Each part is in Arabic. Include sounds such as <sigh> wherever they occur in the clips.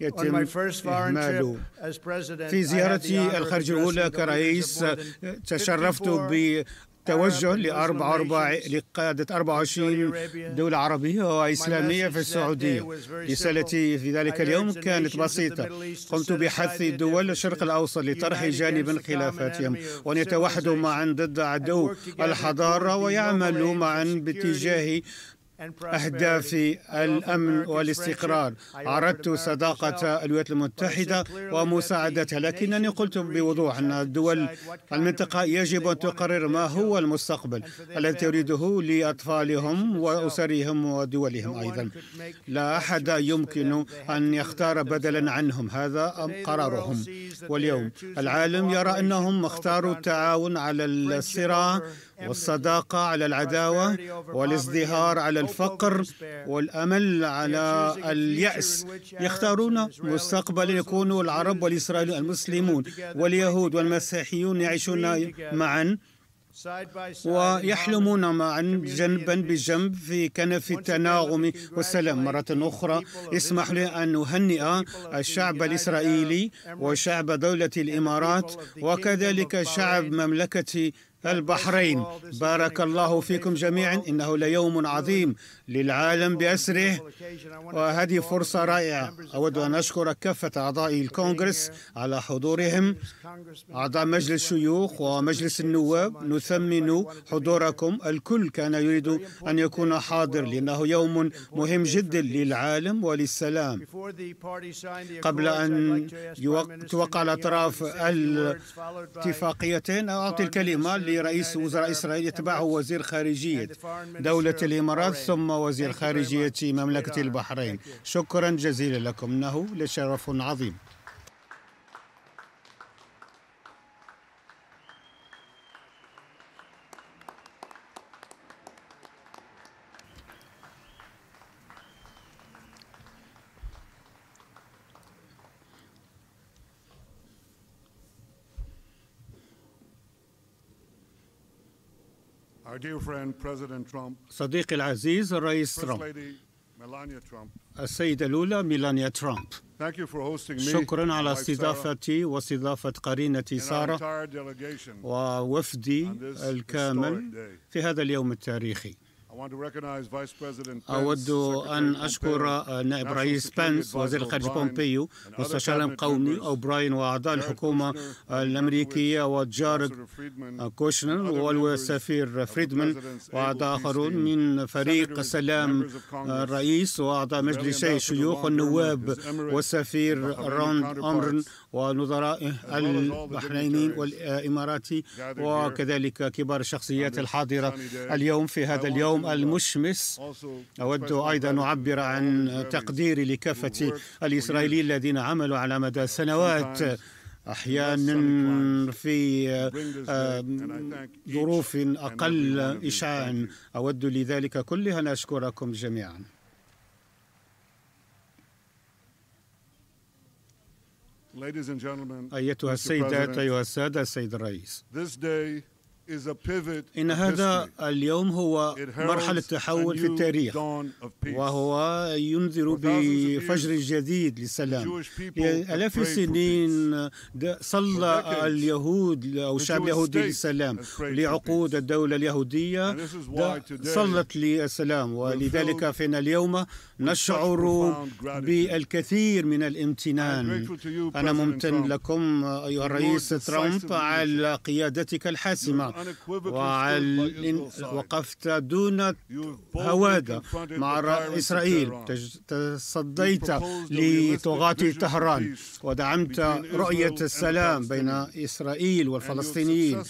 يتم إهماله في زيارتي الخارج الأولى كرئيس تشرفت توجه uh, لأربع أربع لقادة 24 دولة عربية وإسلامية في السعودية رسالتي في ذلك اليوم كانت بسيطة قمت بحث دول الشرق الأوسط لطرح جانب خلافاتهم وأن يتوحدوا معا ضد عدو الحضارة ويعملوا معا باتجاه أهداف الأمن والاستقرار عرضت صداقة الولايات المتحدة ومساعدتها لكنني قلت بوضوح أن الدول المنطقة يجب أن تقرر ما هو المستقبل الذي تريده لأطفالهم وأسرهم ودولهم أيضا لا أحد يمكن أن يختار بدلا عنهم هذا قرارهم واليوم العالم يرى أنهم اختاروا التعاون على الصراع والصداقة على العداوة والازدهار على الفقر والأمل على اليأس يختارون مستقبلا يكون العرب والإسرائيل المسلمون واليهود والمسيحيون يعيشون معا ويحلمون معا جنبا بجنب في كنف التناغم والسلام مرة أخرى اسمح لي أن أهنئ الشعب الإسرائيلي وشعب دولة الإمارات وكذلك شعب مملكة البحرين بارك الله فيكم جميعا إنه ليوم عظيم للعالم بأسره وهذه فرصة رائعة أود أن أشكر كافة أعضاء الكونغرس على حضورهم أعضاء مجلس الشيوخ ومجلس النواب نثمن حضوركم الكل كان يريد أن يكون حاضر لأنه يوم مهم جدا للعالم وللسلام قبل أن توقع الأطراف الاتفاقيتين أعطي الكلمة اللي رئيس وزراء إسرائيل يتبعه وزير خارجية دولة الإمارات ثم وزير خارجية مملكة البحرين شكرا جزيلا لكم إنه لشرف عظيم صديقي العزيز الرئيس ترامب السيدة الأولى ميلانيا ترامب شكرا على استضافتي واستضافة قرينتي سارة ووفدي الكامل في هذا اليوم التاريخي أود أن أشكر نائب رئيس بنس وزير الخارج بومبيو مستشار قومي أو براين وأعضاء الحكومة الأمريكية وجارج كوشنر والسفير فريدمان وأعضاء آخرون من فريق سلام الرئيس آه، وأعضاء مجلس الشيوخ والنواب والسفير روند أمرن ونظرائه البحريني والإماراتي وكذلك كبار الشخصيات الحاضرة اليوم في هذا اليوم المشمس أود أيضا أعبر عن تقديري لكافة الإسرائيليين الذين عملوا على مدى سنوات احيانا في آه، ظروف اقل اشعاعا اود لذلك كلها ان اشكركم جميعا أيتها السيدات أيها السادة السيد الرئيس إن هذا اليوم هو مرحلة تحول في التاريخ وهو ينذر بفجر جديد للسلام آلاف السنين صلى اليهود أو الشعب اليهودي للسلام لعقود الدولة اليهودية صلت للسلام ولذلك فإن اليوم نشعر بالكثير من الامتنان أنا ممتن لكم أيها الرئيس ترامب على قيادتك الحاسمة وعلى وقفت دون هوادة مع إسرائيل تصديت لطغاة طهران ودعمت رؤية السلام بين إسرائيل والفلسطينيين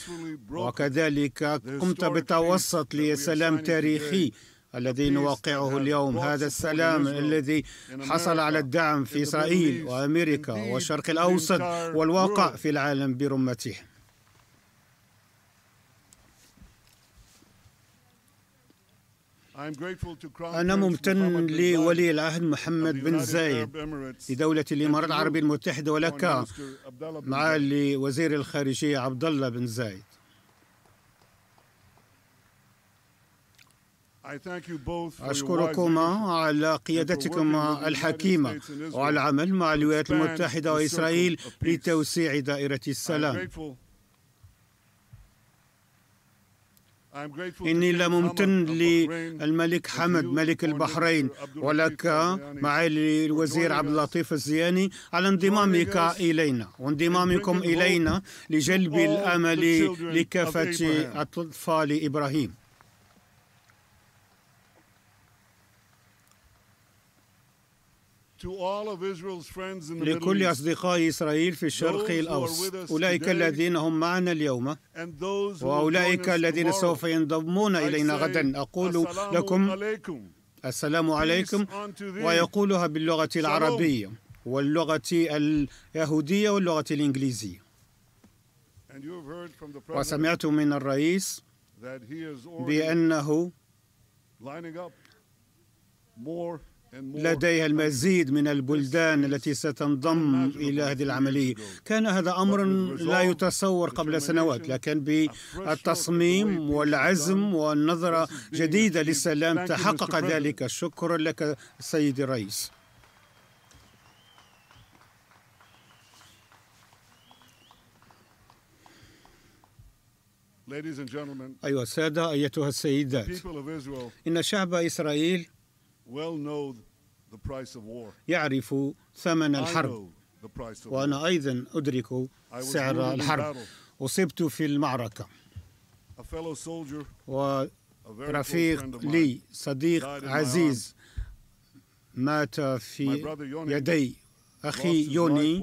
وكذلك قمت بالتوسط لسلام تاريخي الذي نوقعه اليوم هذا السلام الذي حصل على الدعم في إسرائيل وأمريكا والشرق الأوسط والواقع في العالم برمته أنا ممتن لولي العهد محمد بن زايد لدولة الإمارات العربية المتحدة ولك معالي وزير الخارجية عبد الله بن زايد أشكركما على قيادتكما الحكيمة وعلى العمل مع الولايات المتحدة وإسرائيل لتوسيع دائرة السلام إني لممتن للملك حمد ملك البحرين ولك معالي الوزير عبد اللطيف الزياني على انضمامك إلينا وانضمامكم إلينا لجلب الأمل لكافة أطفال إبراهيم لكل أصدقاء إسرائيل في الشرق الأوسط أولئك الذين هم معنا اليوم وأولئك الذين سوف ينضمون إلينا غدا أقول لكم السلام عليكم ويقولها باللغة العربية واللغة اليهودية واللغة الإنجليزية وسمعت من الرئيس بأنه لديها المزيد من البلدان التي ستنضم إلى هذه العملية كان هذا أمر لا يتصور قبل سنوات لكن بالتصميم والعزم والنظرة جديدة للسلام تحقق ذلك شكرا لك سيدي الرئيس أيها السادة أيتها السيدات إن شعب إسرائيل يعرف ثمن الحرب وأنا أيضا أدرك سعر الحرب أصبت في المعركة ورفيق لي صديق عزيز مات في يدي أخي يوني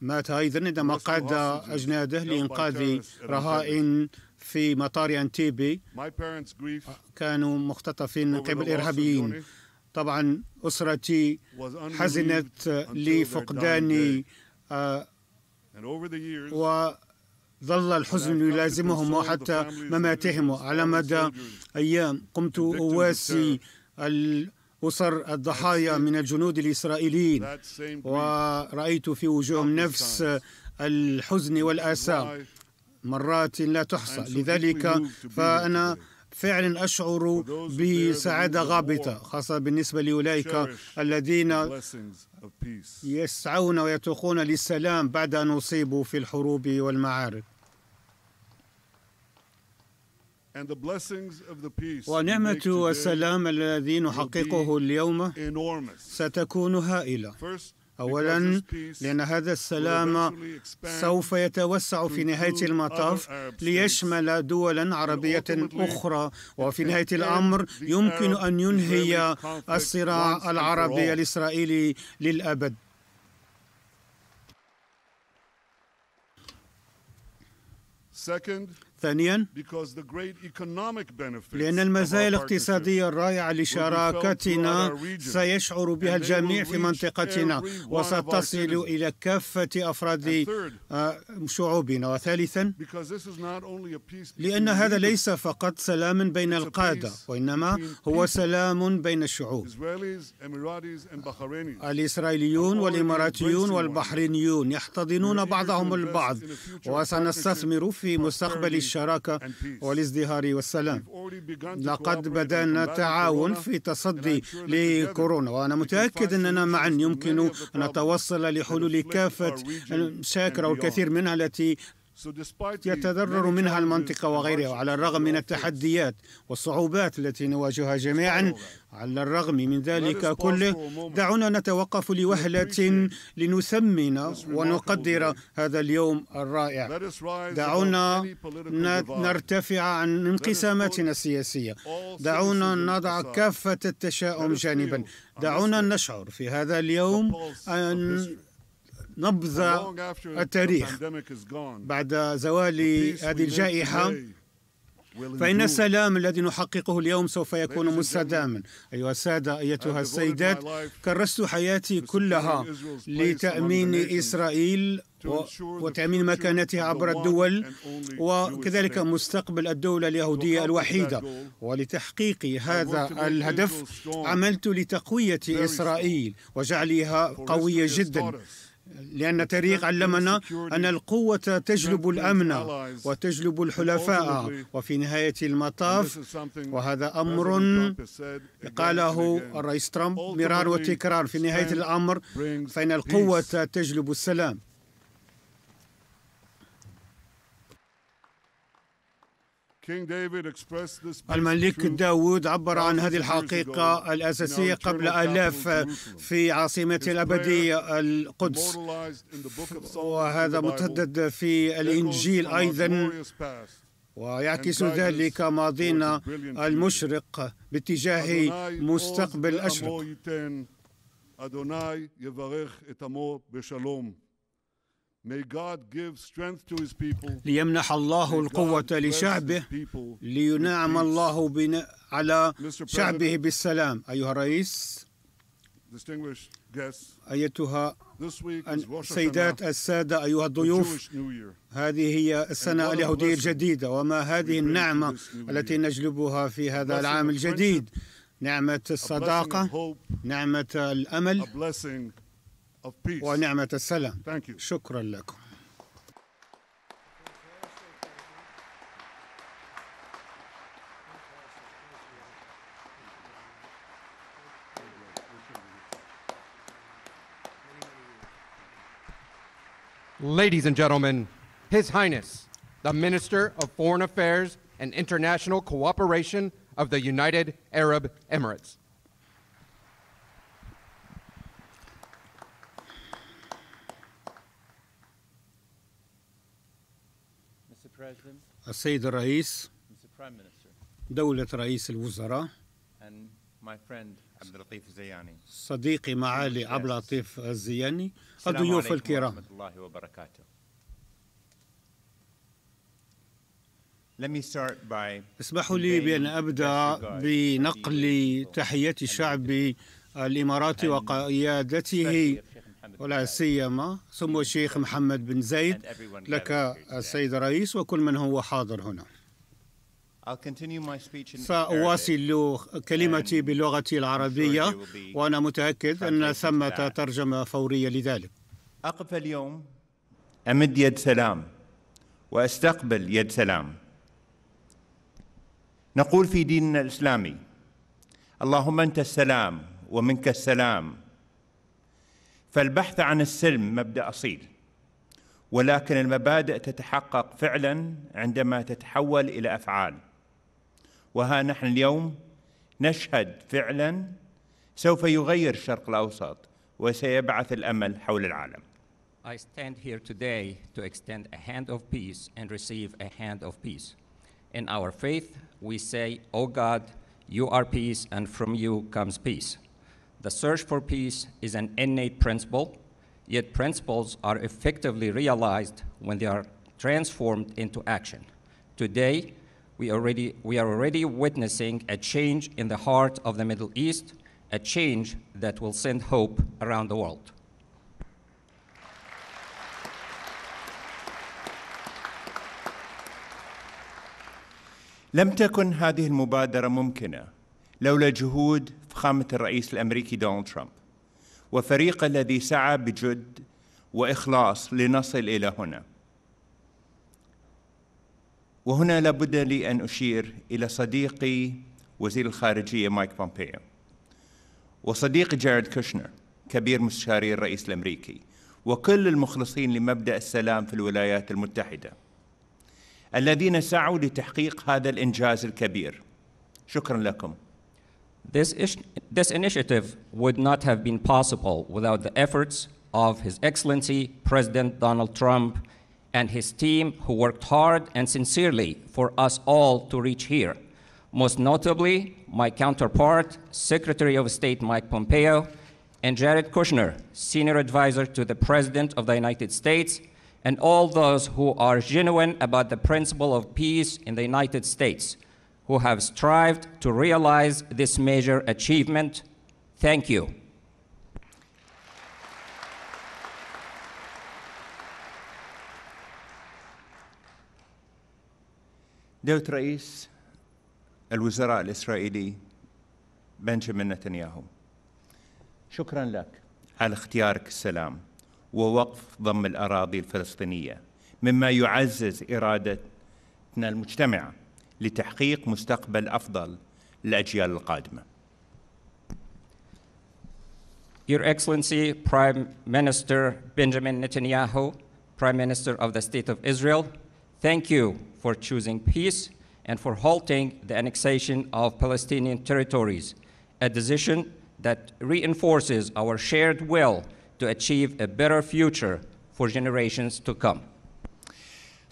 مات أيضا عندما قاد أجناده لإنقاذ رهائن في مطار أنتيبي آه، كانوا مختطفين من قبل الارهابيين طبعا أسرتي حزنت لفقداني آه، وظل الحزن يلازمهم وحتى مماتهم على مدى أيام قمت أواسي أسر الضحايا من الجنود الإسرائيليين ورأيت في وجوههم نفس الحزن والآسى مرات لا تحصى لذلك فأنا فعلا أشعر بسعادة غابطة خاصة بالنسبة لأولئك الذين يسعون ويتوقون للسلام بعد أن أصيبوا في الحروب والمعارك ونعمة السلام الذي نحققه اليوم ستكون هائلة أولا لأن هذا السلام سوف يتوسع في نهاية المطاف ليشمل دولا عربية أخرى وفي نهاية الأمر يمكن أن ينهي الصراع العربي الإسرائيلي للأبد Second, ثانيا لأن المزايا الاقتصادية الرائعة لشراكتنا سيشعر بها الجميع في منطقتنا وستصل إلى كافة أفراد آه، شعوبنا وثالثا لأن هذا ليس فقط سلام بين القادة وإنما هو سلام بين الشعوب الإسرائيليون والإماراتيون والبحرينيون يحتضنون بعضهم البعض وسنستثمر في مستقبل الشراكة والازدهار والسلام لقد بدأنا التعاون في تصدي لكورونا وأنا متأكد أننا معا يمكن أن نتوصل لحلول كافة المشاكل أو الكثير منها التي يتضرر منها المنطقة وغيرها وعلى الرغم من التحديات والصعوبات التي نواجهها جميعا على الرغم من ذلك كله دعونا نتوقف لوهلة لنثمن ونقدر هذا اليوم الرائع دعونا نرتفع عن انقساماتنا السياسية دعونا نضع كافة التشاؤم جانبا دعونا نشعر في هذا اليوم أن نبض التاريخ بعد زوال هذه الجائحة فإن السلام الذي نحققه اليوم سوف يكون مستداما أيها السادة أيتها السيدات كرست حياتي كلها لتأمين إسرائيل وتأمين مكانتها عبر الدول وكذلك مستقبل الدولة اليهودية الوحيدة ولتحقيق هذا الهدف عملت لتقوية إسرائيل وجعلها قوية جدا لأن التاريخ علمنا أن القوة تجلب الأمن وتجلب الحلفاء وفي نهاية المطاف وهذا أمر قاله الرئيس ترامب مرار وتكرار في نهاية الأمر فإن القوة تجلب السلام الملك داود عبر عن هذه الحقيقة الأساسية قبل آلاف في عاصمة الأبدية القدس <laughs> وهذا متهدد في الإنجيل أيضا ويعكس ذلك ماضينا المشرق باتجاه مستقبل أشرق ليمنح الله القوة لشعبه لينعم الله بنا على شعبه بالسلام أيها الرئيس أيتها السيدات السادة أيها الضيوف هذه هي السنة اليهودية الجديدة وما هذه النعمة التي نجلبها في هذا العام الجديد نعمة الصداقة نعمة الأمل of peace. Thank you. شكرا لكم. Ladies and gentlemen, His Highness, the Minister of Foreign Affairs and International Cooperation of the United Arab Emirates. السيد الرئيس دولة رئيس الوزراء صديقي معالي عبد اللطيف الزياني الضيوف الكرام اسمحوا لي بأن أبدأ بنقل تحيات الشعب الإماراتي وقيادته ولا سيما سمو الشيخ محمد بن زيد لك السيد الرئيس وكل من هو حاضر هنا سأواصل كلمتي بلغتي العربية وأنا متأكد أن ثمة ترجمة فورية لذلك أقف اليوم أمد يد سلام وأستقبل يد سلام نقول في ديننا الإسلامي اللهم أنت السلام ومنك السلام فالبحث عن السلم مبدا اصيل ولكن المبادئ تتحقق فعلا عندما تتحول الى افعال وها نحن اليوم نشهد فعلا سوف يغير الشرق الاوسط وسيبعث الامل حول العالم I stand here today to extend a hand of peace and receive a hand of peace. In our faith, we say, O oh God, you are peace, and from you comes peace. The search for peace is an innate principle, yet principles are effectively realized when they are transformed into action. Today, we, already, we are already witnessing a change in the heart of the Middle East, a change that will send hope around the world. لم تكن هذه المبادرة ممكنة لولا جهود فخامة الرئيس الأمريكي دونالد ترامب وفريق الذي سعى بجد وإخلاص لنصل إلى هنا وهنا لابد لي أن أشير إلى صديقي وزير الخارجية مايك بومبيو وصديقي جارد كوشنر كبير مستشاري الرئيس الأمريكي وكل المخلصين لمبدأ السلام في الولايات المتحدة الذين سعوا لتحقيق هذا الإنجاز الكبير شكرا لكم This, ish, this initiative would not have been possible without the efforts of His Excellency President Donald Trump and his team who worked hard and sincerely for us all to reach here. Most notably, my counterpart, Secretary of State Mike Pompeo, and Jared Kushner, Senior Advisor to the President of the United States, and all those who are genuine about the principle of peace in the United States. who have strived to realize this major achievement. Thank you. دولة رئيس الوزراء الإسرائيلي بنجامين نتنياهو شكرا لك على اختيارك السلام ووقف ضم الأراضي الفلسطينية مما يعزز إرادتنا المجتمعة لتحقيق مستقبل أفضل للأجيال القادمة. Your Excellency, Prime Minister Benjamin Netanyahu, Prime Minister of the State of Israel, thank you for choosing peace and for halting the annexation of Palestinian territories, a decision that reinforces our shared will to achieve a better future for generations to come.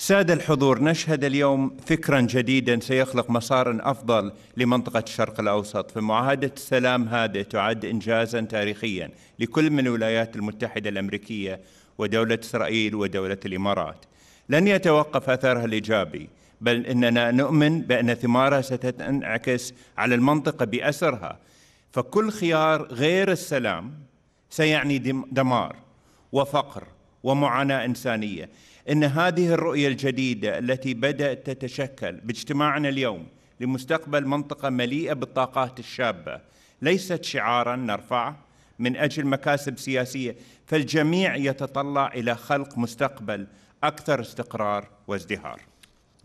سادة الحضور نشهد اليوم فكرا جديدا سيخلق مسارا أفضل لمنطقة الشرق الأوسط فمعاهدة السلام هذه تعد إنجازا تاريخيا لكل من الولايات المتحدة الأمريكية ودولة إسرائيل ودولة الإمارات لن يتوقف أثرها الإيجابي بل إننا نؤمن بأن ثمارها ستنعكس على المنطقة بأسرها فكل خيار غير السلام سيعني دمار وفقر ومعاناة إنسانية ان هذه الرؤيه الجديده التي بدات تتشكل باجتماعنا اليوم لمستقبل منطقه مليئه بالطاقات الشابه ليست شعارا نرفعه من اجل مكاسب سياسيه فالجميع يتطلع الى خلق مستقبل اكثر استقرار وازدهار.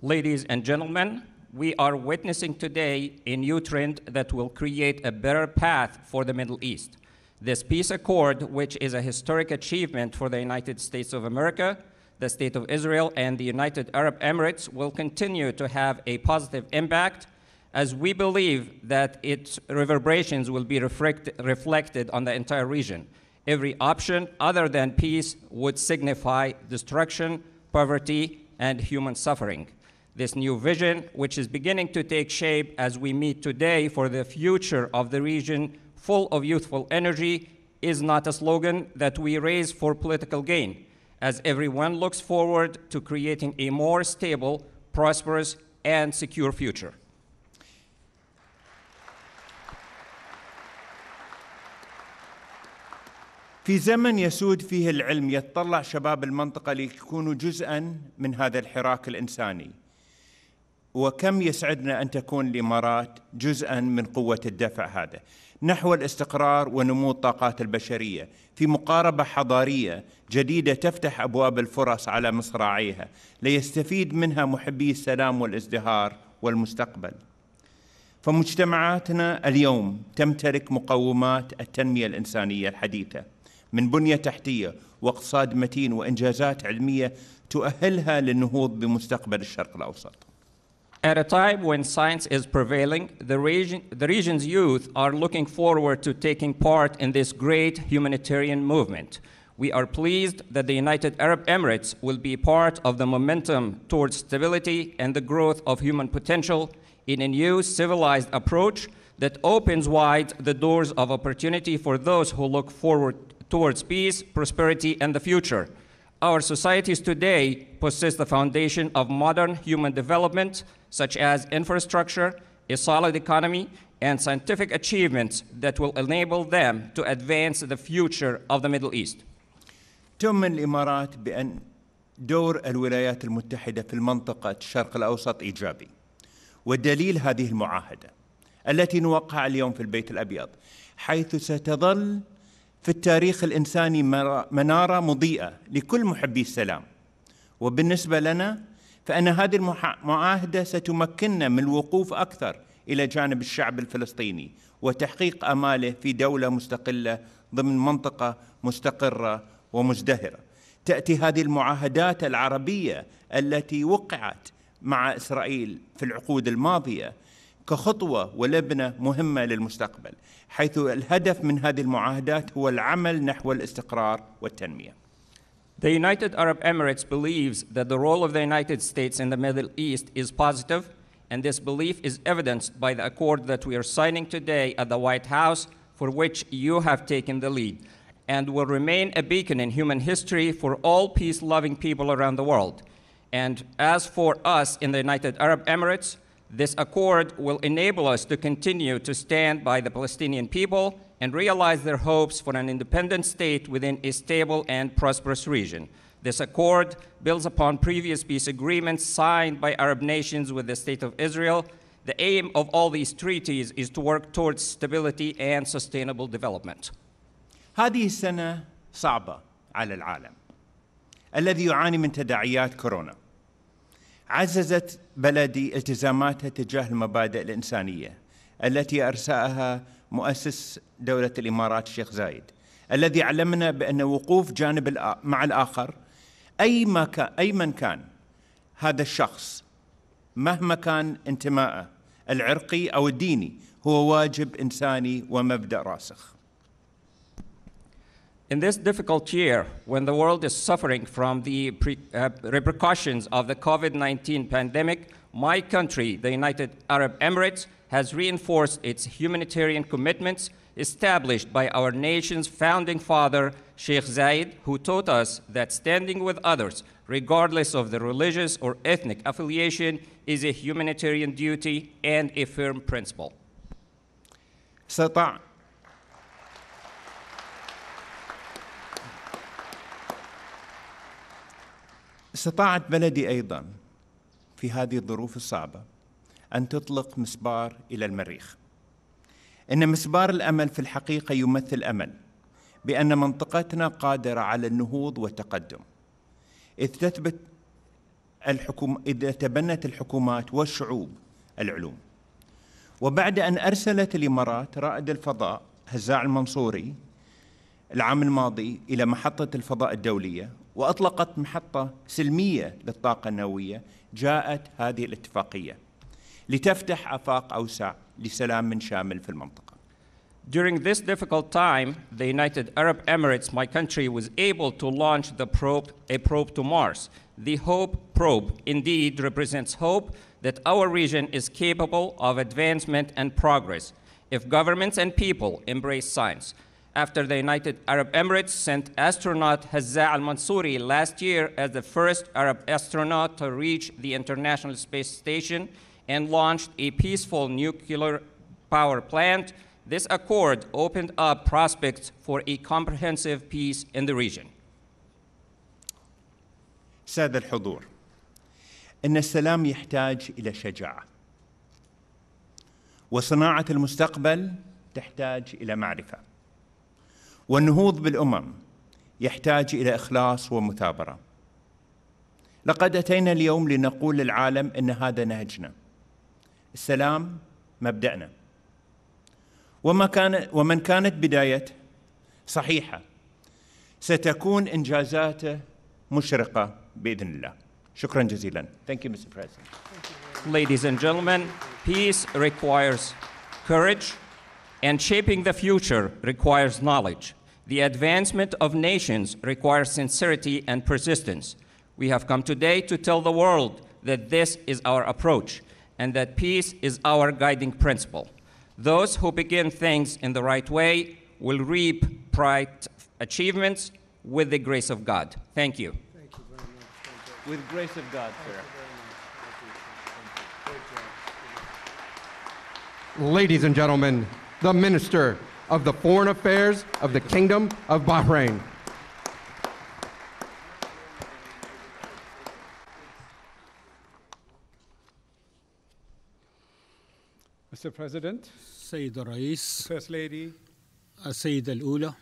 Ladies and gentlemen, we are witnessing today a new trend that will create a better path for the Middle East. This peace accord, which is a historic achievement for the United States of America, the State of Israel and the United Arab Emirates will continue to have a positive impact as we believe that its reverberations will be reflect reflected on the entire region. Every option other than peace would signify destruction, poverty, and human suffering. This new vision, which is beginning to take shape as we meet today for the future of the region full of youthful energy, is not a slogan that we raise for political gain as everyone looks forward to creating a more stable, prosperous, and secure future. في زمن يسود فيه العلم يتطلع شباب المنطقة ليكونوا جزءا من هذا الحراك الإنساني وكم يسعدنا أن تكون الإمارات جزءا من قوة الدفع هذا نحو الاستقرار ونمو الطاقات البشريه في مقاربه حضاريه جديده تفتح ابواب الفرص على مصراعيها ليستفيد منها محبي السلام والازدهار والمستقبل فمجتمعاتنا اليوم تمتلك مقومات التنميه الانسانيه الحديثه من بنيه تحتيه واقتصاد متين وانجازات علميه تؤهلها للنهوض بمستقبل الشرق الاوسط At a time when science is prevailing, the, region, the region's youth are looking forward to taking part in this great humanitarian movement. We are pleased that the United Arab Emirates will be part of the momentum towards stability and the growth of human potential in a new civilized approach that opens wide the doors of opportunity for those who look forward towards peace, prosperity, and the future. Our societies today possess the foundation of modern human development such as infrastructure, a solid economy, and scientific achievements that will enable them to advance the future of the Middle East. تؤمن الإمارات بأن دور الولايات المتحدة في المنطقة الشرق الأوسط إيجابي ودليل هذه المعاهدة التي نوقع اليوم في البيت الأبيض حيث ستظل في التاريخ الإنساني منارة مضيئة لكل محبي السلام وبالنسبة لنا فأن هذه المعاهدة ستمكننا من الوقوف أكثر إلى جانب الشعب الفلسطيني وتحقيق أماله في دولة مستقلة ضمن منطقة مستقرة ومزدهرة تأتي هذه المعاهدات العربية التي وقعت مع إسرائيل في العقود الماضية كخطوة ولبنة مهمة للمستقبل حيث الهدف من هذه المعاهدات هو العمل نحو الاستقرار والتنمية The United Arab Emirates believes that the role of the United States in the Middle East is positive, and this belief is evidenced by the accord that we are signing today at the White House, for which you have taken the lead, and will remain a beacon in human history for all peace loving people around the world. And as for us in the United Arab Emirates, this accord will enable us to continue to stand by the Palestinian people and realize their hopes for an independent state within a stable and prosperous region. This accord builds upon previous peace agreements signed by Arab nations with the State of Israel. The aim of all these treaties is to work towards stability and sustainable development. هذه السنة صعبة على العالم الذي يعاني من تداعيات كورونا عززت بلدي التزاماتها تجاه المبادئ الإنسانية التي أرساها مؤسس دولة الإمارات الشيخ زايد الذي علمنا بأن وقوف جانب مع الآخر أي, ما كان أي من كان هذا الشخص مهما كان انتماءه العرقي أو الديني هو واجب إنساني ومبدأ راسخ In this difficult year, when the world is suffering from the pre, uh, repercussions of the COVID 19 pandemic, my country, the United Arab Emirates, has reinforced its humanitarian commitments established by our nation's founding father, Sheikh Zayed, who taught us that standing with others, regardless of the religious or ethnic affiliation, is a humanitarian duty and a firm principle. استطاعت بلدي ايضا في هذه الظروف الصعبه أن تطلق مسبار إلى المريخ إن مسبار الأمل في الحقيقة يمثل أمل بأن منطقتنا قادرة على النهوض والتقدم إذ تثبت الحكوم إذا تبنت الحكومات والشعوب العلوم وبعد أن أرسلت الإمارات رائد الفضاء هزاع المنصوري العام الماضي إلى محطة الفضاء الدولية وأطلقت محطة سلمية للطاقة النووية جاءت هذه الاتفاقية لتفتح آفاق أوسع لسلام شامل في During this difficult time, the United Arab Emirates, my country, was able to launch the probe, a probe to Mars. The HOPE probe indeed represents hope that our region is capable of advancement and progress if governments and people embrace science. After the United Arab Emirates sent astronaut Hazza Al Mansouri last year as the first Arab astronaut to reach the International Space Station, and launched a peaceful nuclear power plant, this accord opened up prospects for a comprehensive peace in the region. سادة الحضور ان السلام يحتاج الى شجاعه وصناعه المستقبل تحتاج الى معرفه والنهوض بالامم يحتاج الى اخلاص ومثابره لقد اتينا اليوم لنقول للعالم ان هذا نهجنا السلام مبدأنا وما كان ومن كانت بدايته صحيحة ستكون إنجازاته مشرقة بإذن الله شكرا جزيلا Thank you Mr. President you. Ladies and gentlemen, peace requires courage and shaping the future requires knowledge. The advancement of nations requires sincerity and persistence. We have come today to tell the world that this is our approach and that peace is our guiding principle. Those who begin things in the right way will reap bright achievements with the grace of God. Thank you. Thank you very much. You. With grace of God, sir. Ladies and gentlemen, the Minister of the Foreign Affairs of the Kingdom of Bahrain. Mr. President, السيد الرئيس First Lady, السيدة الأولى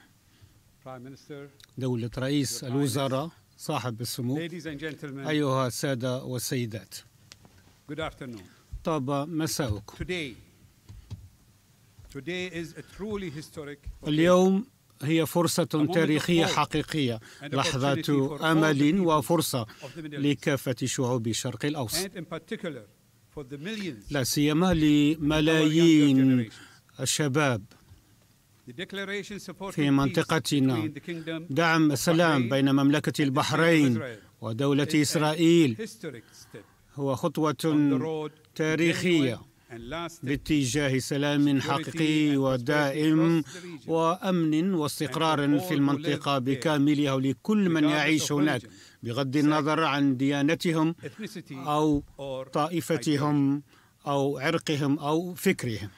Prime Minister, دولة رئيس الوزراء صاحب السمو Ladies and gentlemen, أيها السادة والسيدات good afternoon. طاب مساؤكم Today, today is a truly historic اليوم هي فرصة تاريخية حقيقية لحظة أمل وفرصة لكافة شعوب الشرق الأوسط and in particular لا سيما لملايين الشباب في منطقتنا دعم السلام بين مملكة البحرين ودولة إسرائيل هو خطوة تاريخية باتجاه سلام حقيقي ودائم وأمن واستقرار في المنطقة بكاملها ولكل من يعيش هناك بغض النظر عن ديانتهم أو طائفتهم أو عرقهم أو فكرهم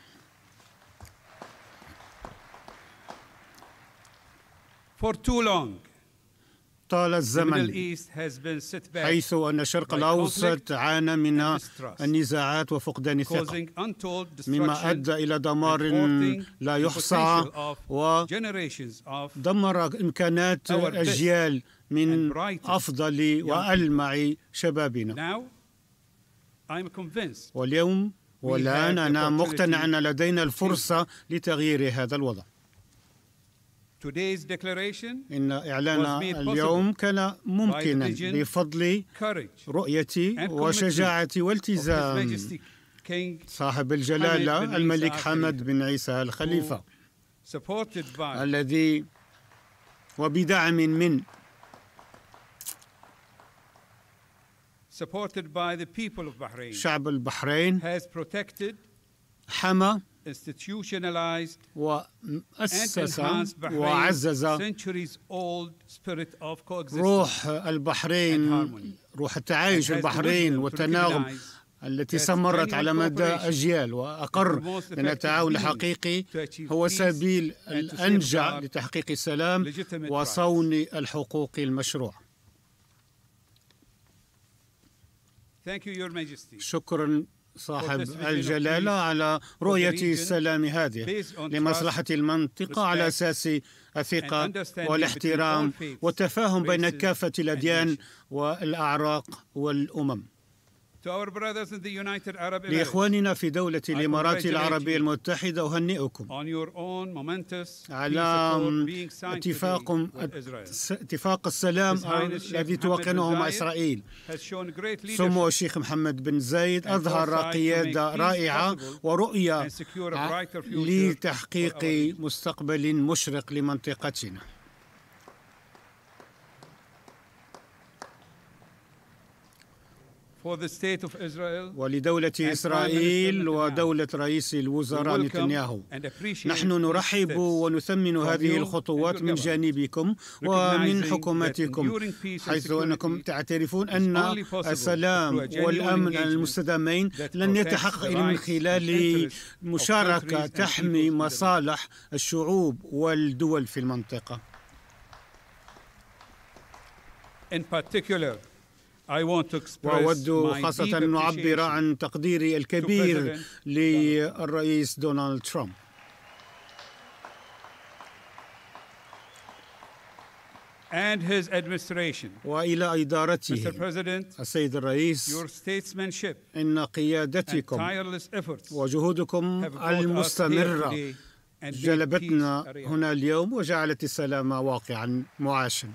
For too long. طال الزمن حيث أن الشرق الأوسط عانى من النزاعات وفقدان الثقة مما أدى إلى دمار لا يحصى ودمر إمكانات أجيال من أفضل وألمع شبابنا واليوم والآن أنا مقتنع أن لدينا الفرصة لتغيير هذا الوضع إن إعلان اليوم كان ممكنا بفضل رؤيتي وشجاعتي والتزام صاحب الجلالة الملك حمد بن عيسى الخليفة الذي وبدعم من شعب البحرين حمى وأسس وعزز روح البحرين روح التعايش في البحرين والتناغم التي استمرت على مدى أجيال وأقر أن التعاون الحقيقي هو سبيل الأنجع لتحقيق السلام وصون الحقوق المشروع شكرا صاحب الجلالة على رؤية السلام هذه لمصلحة المنطقة على أساس الثقة والاحترام والتفاهم بين كافة الأديان والأعراق والأمم لإخواننا في دولة الإمارات العربية المتحدة أهنئكم على اتفاق اتفاق السلام الذي توقنه مع إسرائيل سمو الشيخ محمد بن زايد أظهر قيادة رائعة ورؤية لتحقيق مستقبل مشرق لمنطقتنا ولدولة إسرائيل ودولة رئيس الوزراء نتنياهو نحن نرحب ونثمن هذه الخطوات من جانبكم ومن حكومتكم حيث أنكم تعترفون أن السلام والأمن المستدامين لن يتحقق إلا من خلال مشاركة تحمي مصالح الشعوب والدول في المنطقة. In particular, واود خاصه ان اعبر عن تقديري الكبير للرئيس دونالد ترامب and his administration. وإلى إدارته Mr. President, السيد الرئيس your statesmanship إن قيادتكم وجهودكم المستمرة جلبتنا هنا اليوم وجعلت السلام واقعا معاشا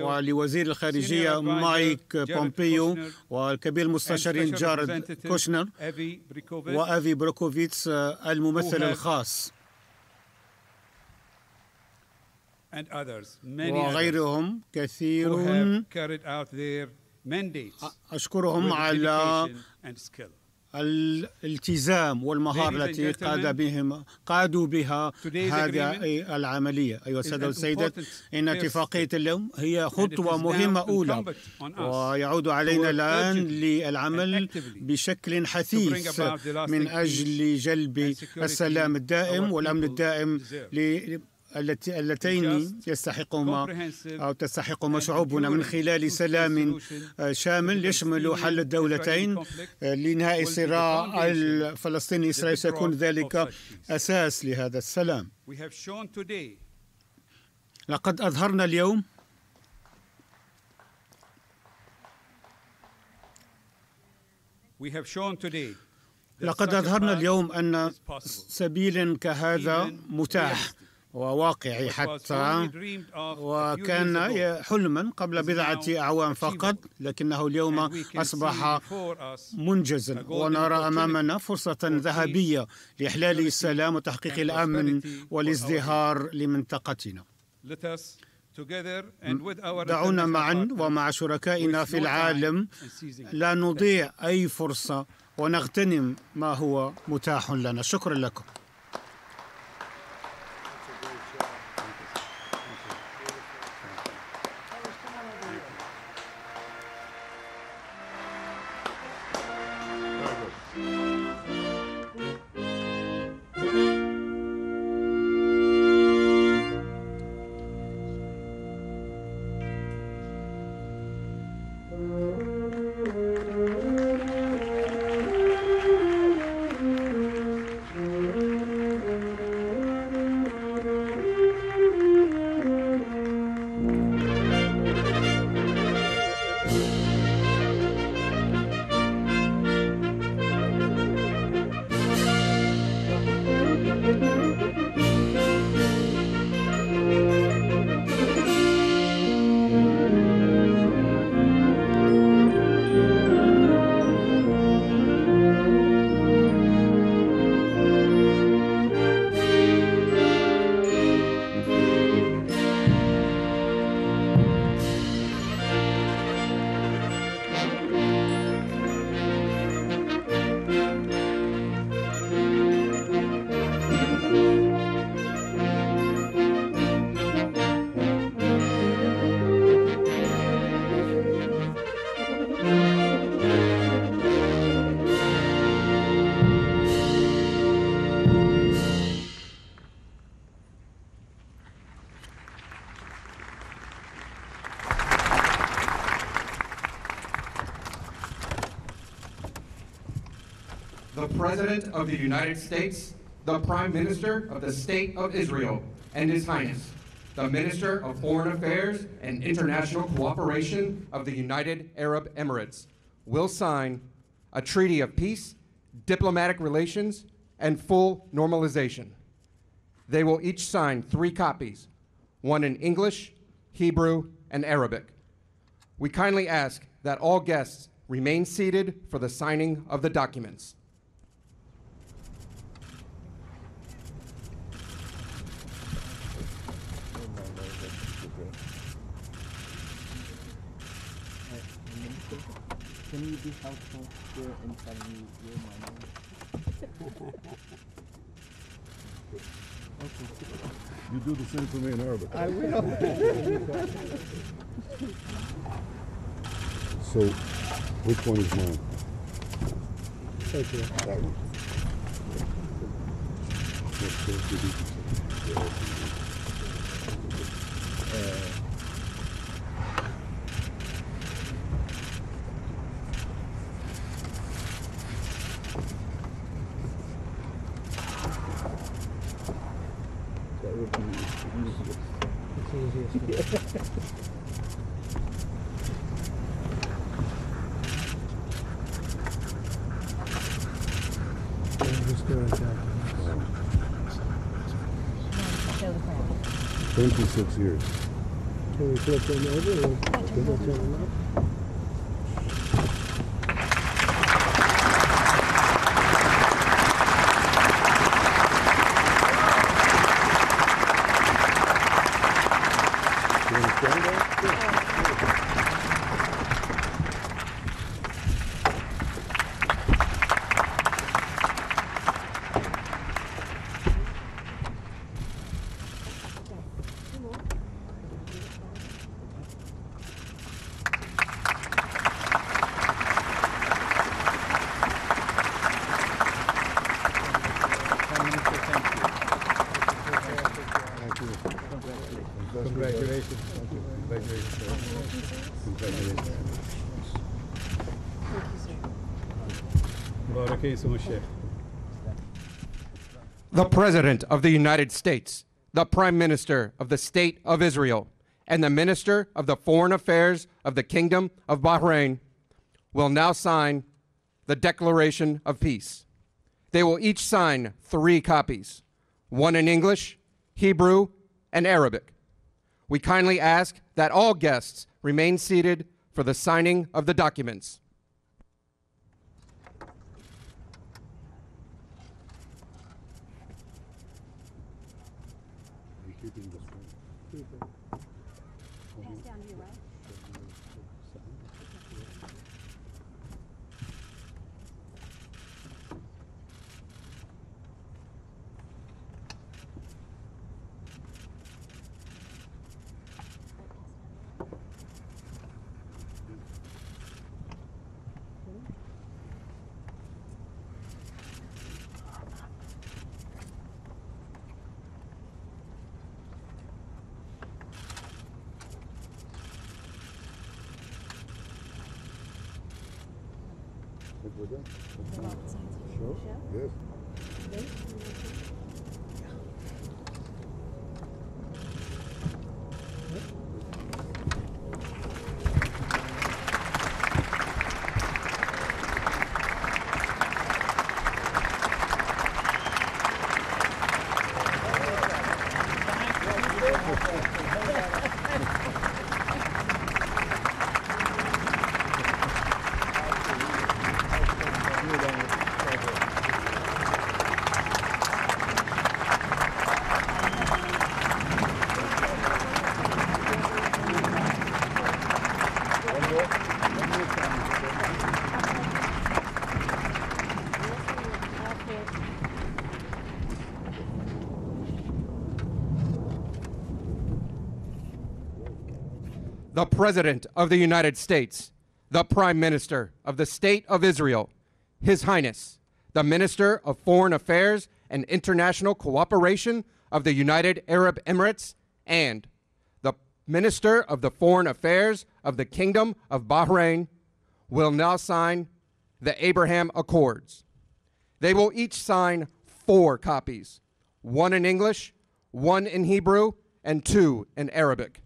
ولوزير الخارجية مايك بومبيو والكبير المستشارين جارد كوشنر وأفي بروكوفيتس الممثل الخاص وغيرهم كثيرون أشكرهم على الالتزام والمهارة التي قاد بهم قادوا بها هذا العملية أيها السادة والسيدات إن اتفاقية اليوم هي خطوة مهمة أولى ويعود علينا الآن للعمل بشكل حثيث من أجل جلب السلام الدائم والأمن الدائم اللتين يستحقهما أو تستحقهما شعوبنا من خلال سلام شامل يشمل حل الدولتين لإنهاء الصراع الفلسطيني الإسرائيلي سيكون ذلك أساس لهذا السلام لقد أظهرنا اليوم لقد أظهرنا اليوم أن سبيل كهذا متاح وواقعي حتى وكان حلما قبل بضعة أعوام فقط لكنه اليوم أصبح منجزا ونرى أمامنا فرصة ذهبية لإحلال السلام وتحقيق الأمن والازدهار لمنطقتنا دعونا معا ومع شركائنا في العالم لا نضيع أي فرصة ونغتنم ما هو متاح لنا شكرا لكم President of the United States, the Prime Minister of the State of Israel, and His Highness, the Minister of Foreign Affairs and International Cooperation of the United Arab Emirates, will sign a treaty of peace, diplomatic relations, and full normalization. They will each sign three copies, one in English, Hebrew, and Arabic. We kindly ask that all guests remain seated for the signing of the documents. Can you be helpful here and of you, your money? okay. You do the same for me in Arabic. I will. so, which one is mine? Thank you. That one. Uh, six years. Can we flip them over or does turn them up? President of the United States, the Prime Minister of the State of Israel, and the Minister of the Foreign Affairs of the Kingdom of Bahrain will now sign the Declaration of Peace. They will each sign three copies, one in English, Hebrew, and Arabic. We kindly ask that all guests remain seated for the signing of the documents. the President of the United States, the Prime Minister of the State of Israel, His Highness, the Minister of Foreign Affairs and International Cooperation of the United Arab Emirates, and the Minister of the Foreign Affairs of the Kingdom of Bahrain will now sign the Abraham Accords. They will each sign four copies, one in English, one in Hebrew, and two in Arabic.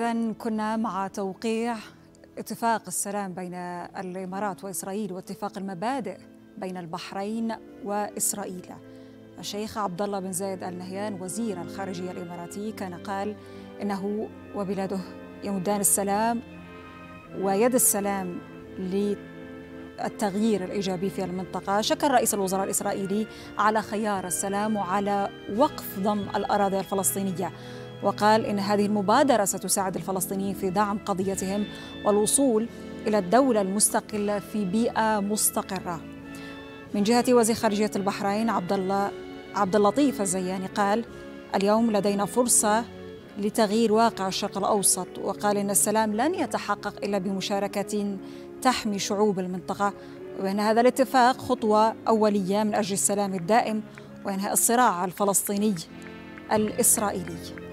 إذا كنا مع توقيع اتفاق السلام بين الإمارات وإسرائيل واتفاق المبادئ بين البحرين وإسرائيل الشيخ عبد الله بن زايد آل نهيان وزير الخارجية الإماراتي كان قال إنه وبلاده يمدان السلام ويد السلام للتغيير الإيجابي في المنطقة شكر رئيس الوزراء الإسرائيلي على خيار السلام وعلى وقف ضم الأراضي الفلسطينية وقال إن هذه المبادرة ستساعد الفلسطينيين في دعم قضيتهم والوصول إلى الدولة المستقلة في بيئة مستقرة من جهة وزير خارجية البحرين عبد الله عبد اللطيف الزياني قال اليوم لدينا فرصة لتغيير واقع الشرق الأوسط وقال إن السلام لن يتحقق إلا بمشاركة تحمي شعوب المنطقة وأن هذا الاتفاق خطوة أولية من أجل السلام الدائم وإنهاء الصراع الفلسطيني الإسرائيلي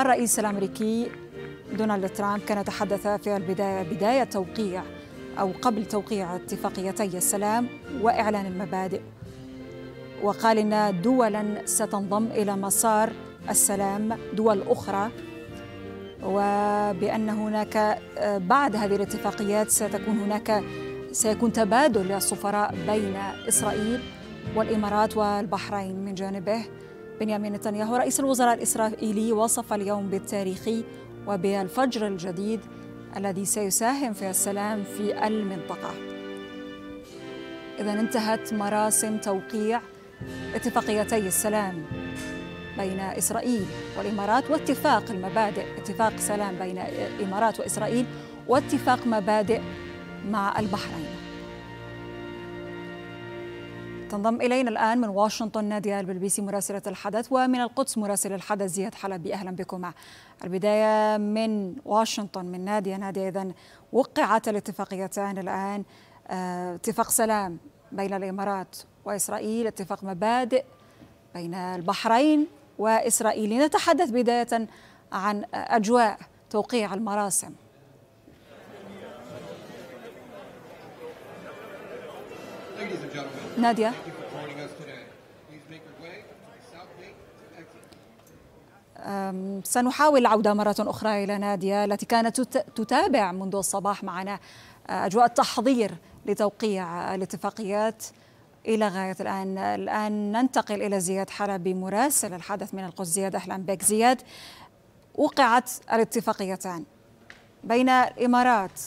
الرئيس الامريكي دونالد ترامب كان تحدث في البدايه بدايه توقيع او قبل توقيع اتفاقيتي السلام واعلان المبادئ وقال ان دولا ستنضم الى مسار السلام دول اخرى وبان هناك بعد هذه الاتفاقيات ستكون هناك سيكون تبادل للسفراء بين اسرائيل والامارات والبحرين من جانبه بنيامين نتنياهو رئيس الوزراء الإسرائيلي وصف اليوم بالتاريخي وبالفجر الجديد الذي سيساهم في السلام في المنطقة إذا انتهت مراسم توقيع اتفاقيتي السلام بين إسرائيل والإمارات واتفاق المبادئ اتفاق سلام بين الإمارات وإسرائيل واتفاق مبادئ مع البحرين تنضم إلينا الآن من واشنطن نادية البلبيسي مراسلة الحدث ومن القدس مراسل الحدث زياد حلبي أهلا بكما البداية من واشنطن من نادية نادية إذا وقعت الاتفاقيتان الآن آه، اتفاق سلام بين الإمارات وإسرائيل اتفاق مبادئ بين البحرين وإسرائيل نتحدث بداية عن أجواء توقيع المراسم Ladies and gentlemen, Nadia. Thank you for joining us today. Please make your way to سنحاول العودة مرة أخرى إلى نادية التي كانت تتابع منذ الصباح معنا أجواء التحضير لتوقيع الاتفاقيات إلى غاية الآن الآن ننتقل إلى زياد حلبي مراسل الحدث من القدس زياد أهلا بك زياد وقعت الاتفاقيتان بين الإمارات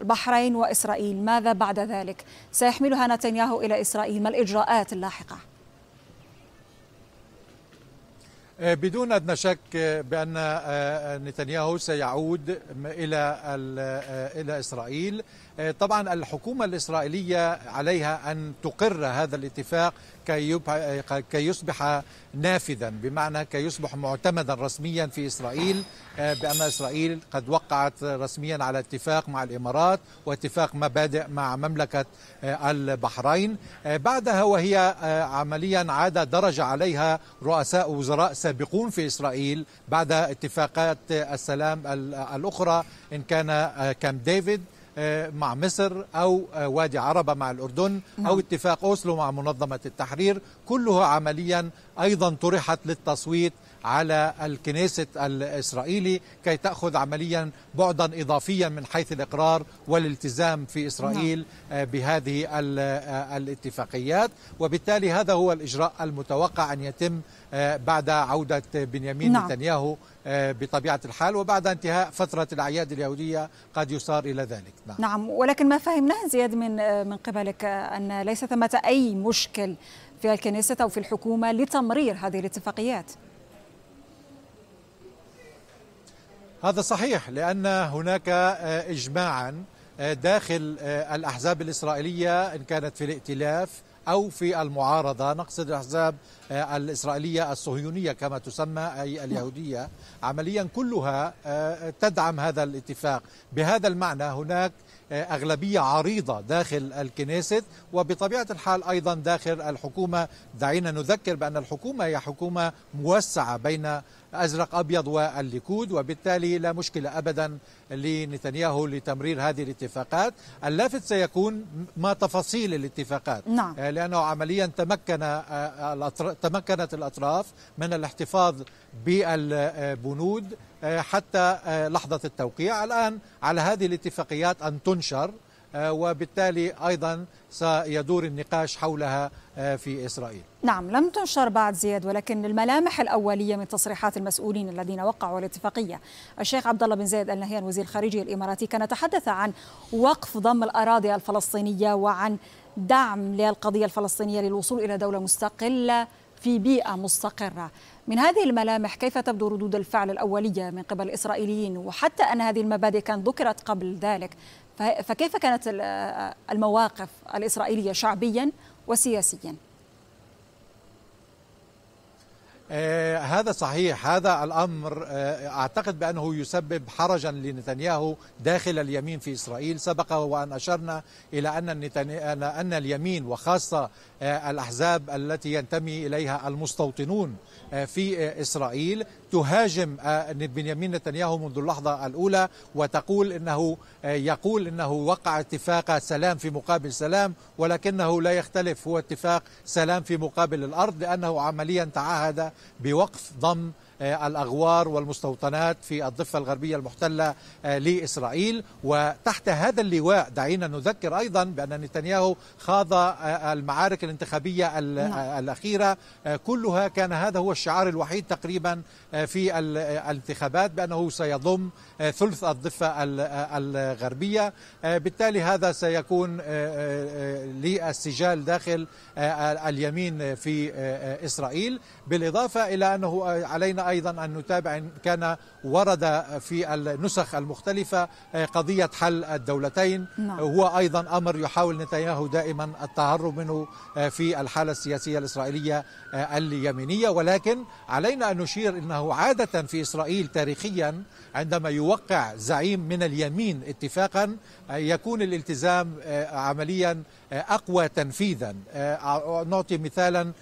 البحرين وإسرائيل ماذا بعد ذلك؟ سيحملها نتنياهو إلى إسرائيل ما الإجراءات اللاحقة؟ آه، بدون ادنى شك آه، بان آه، نتنياهو سيعود الى الى اسرائيل آه، طبعا الحكومة الإسرائيلية عليها أن تقر هذا الاتفاق كي, آه، كي يصبح نافذا بمعنى كي يصبح معتمدا رسميا في إسرائيل آه، بأن إسرائيل قد وقعت رسميا على اتفاق مع الإمارات واتفاق مبادئ مع مملكة البحرين بعدها وهي عمليا عاد درج عليها رؤساء وزراء سابقون في إسرائيل بعد اتفاقات السلام الأخرى إن كان كامب ديفيد آه، مع مصر أو آه، وادي عربة مع الأردن أو نعم. اتفاق أوسلو مع منظمة التحرير كلها عمليا أيضا طرحت للتصويت على الكنيسة الإسرائيلي كي تأخذ عمليا بعدا إضافيا من حيث الإقرار والالتزام في إسرائيل نعم. آه، بهذه آه، الاتفاقيات وبالتالي هذا هو الإجراء المتوقع أن يتم آه، بعد عودة بنيامين نعم. نتنياهو بطبيعة الحال وبعد انتهاء فترة الأعياد اليهودية قد يصار إلى ذلك نعم, نعم ولكن ما فهمناه زياد من من قبلك أن ليس ثمة أي مشكل في الكنيسة أو في الحكومة لتمرير هذه الاتفاقيات هذا صحيح لأن هناك آه، إجماعا آه، داخل آه، الأحزاب الإسرائيلية إن كانت في الائتلاف أو في المعارضة نقصد الأحزاب الإسرائيلية الصهيونية كما تسمى أي اليهودية عمليا كلها تدعم هذا الاتفاق بهذا المعنى هناك أغلبية عريضة داخل الكنيست وبطبيعة الحال أيضا داخل الحكومة دعينا نذكر بأن الحكومة هي حكومة موسعة بين أزرق أبيض والليكود وبالتالي لا مشكلة أبدا لنتنياهو لتمرير هذه الاتفاقات اللافت سيكون ما تفاصيل الاتفاقات نعم. آه، لأنه عمليا تمكن آه، تمكنت الأطراف من الاحتفاظ بالبنود آه، حتى لحظة التوقيع الآن على هذه الاتفاقيات أن تنشر آه، وبالتالي أيضا سيدور النقاش حولها آه، في إسرائيل نعم لم تنشر بعد زياد ولكن الملامح الأولية من تصريحات المسؤولين الذين وقعوا الاتفاقية الشيخ عبد الله بن زايد آل نهيان وزير الخارجية الإماراتي كان تحدث عن وقف ضم الأراضي الفلسطينية وعن دعم للقضية الفلسطينية للوصول إلى دولة مستقلة في بيئة مستقرة من هذه الملامح كيف تبدو ردود الفعل الأولية من قبل الإسرائيليين وحتى أن هذه المبادئ كانت ذكرت قبل ذلك فكيف كانت المواقف الإسرائيلية شعبيا وسياسيا؟ آه هذا صحيح هذا الامر آه اعتقد بانه يسبب حرجا لنتنياهو داخل اليمين في اسرائيل سبق وان اشرنا الى ان ان اليمين وخاصه آه الاحزاب التي ينتمي اليها المستوطنون آه، في آه، اسرائيل تهاجم آه، بنيامين نتنياهو منذ اللحظة الأولى وتقول إنه آه، يقول إنه وقع اتفاق سلام في مقابل سلام ولكنه لا يختلف هو اتفاق سلام في مقابل الأرض لأنه عمليا تعهد بوقف ضم آه، الأغوار والمستوطنات في الضفة الغربية المحتلة آه، لإسرائيل وتحت هذا اللواء دعينا نذكر أيضا بأن نتنياهو خاض آه، المعارك الانتخابية نعم. الأخيرة كلها كان هذا هو الشعار الوحيد تقريبا في الانتخابات بأنه سيضم ثلث الضفة الغربية بالتالي هذا سيكون للسجال داخل اليمين في إسرائيل بالإضافة إلى أنه علينا أيضا أن نتابع إن كان ورد في النسخ المختلفة آه، قضية حل الدولتين نعم. هو أيضا أمر يحاول نتنياهو دائما التهرب منه آه، في الحالة السياسية الإسرائيلية آه، اليمينية ولكن علينا أن نشير أنه عادة في إسرائيل تاريخيا عندما يوقع زعيم من اليمين اتفاقا آه، يكون الالتزام آه، عمليا آه، اقوى تنفيذا نعطي مثالا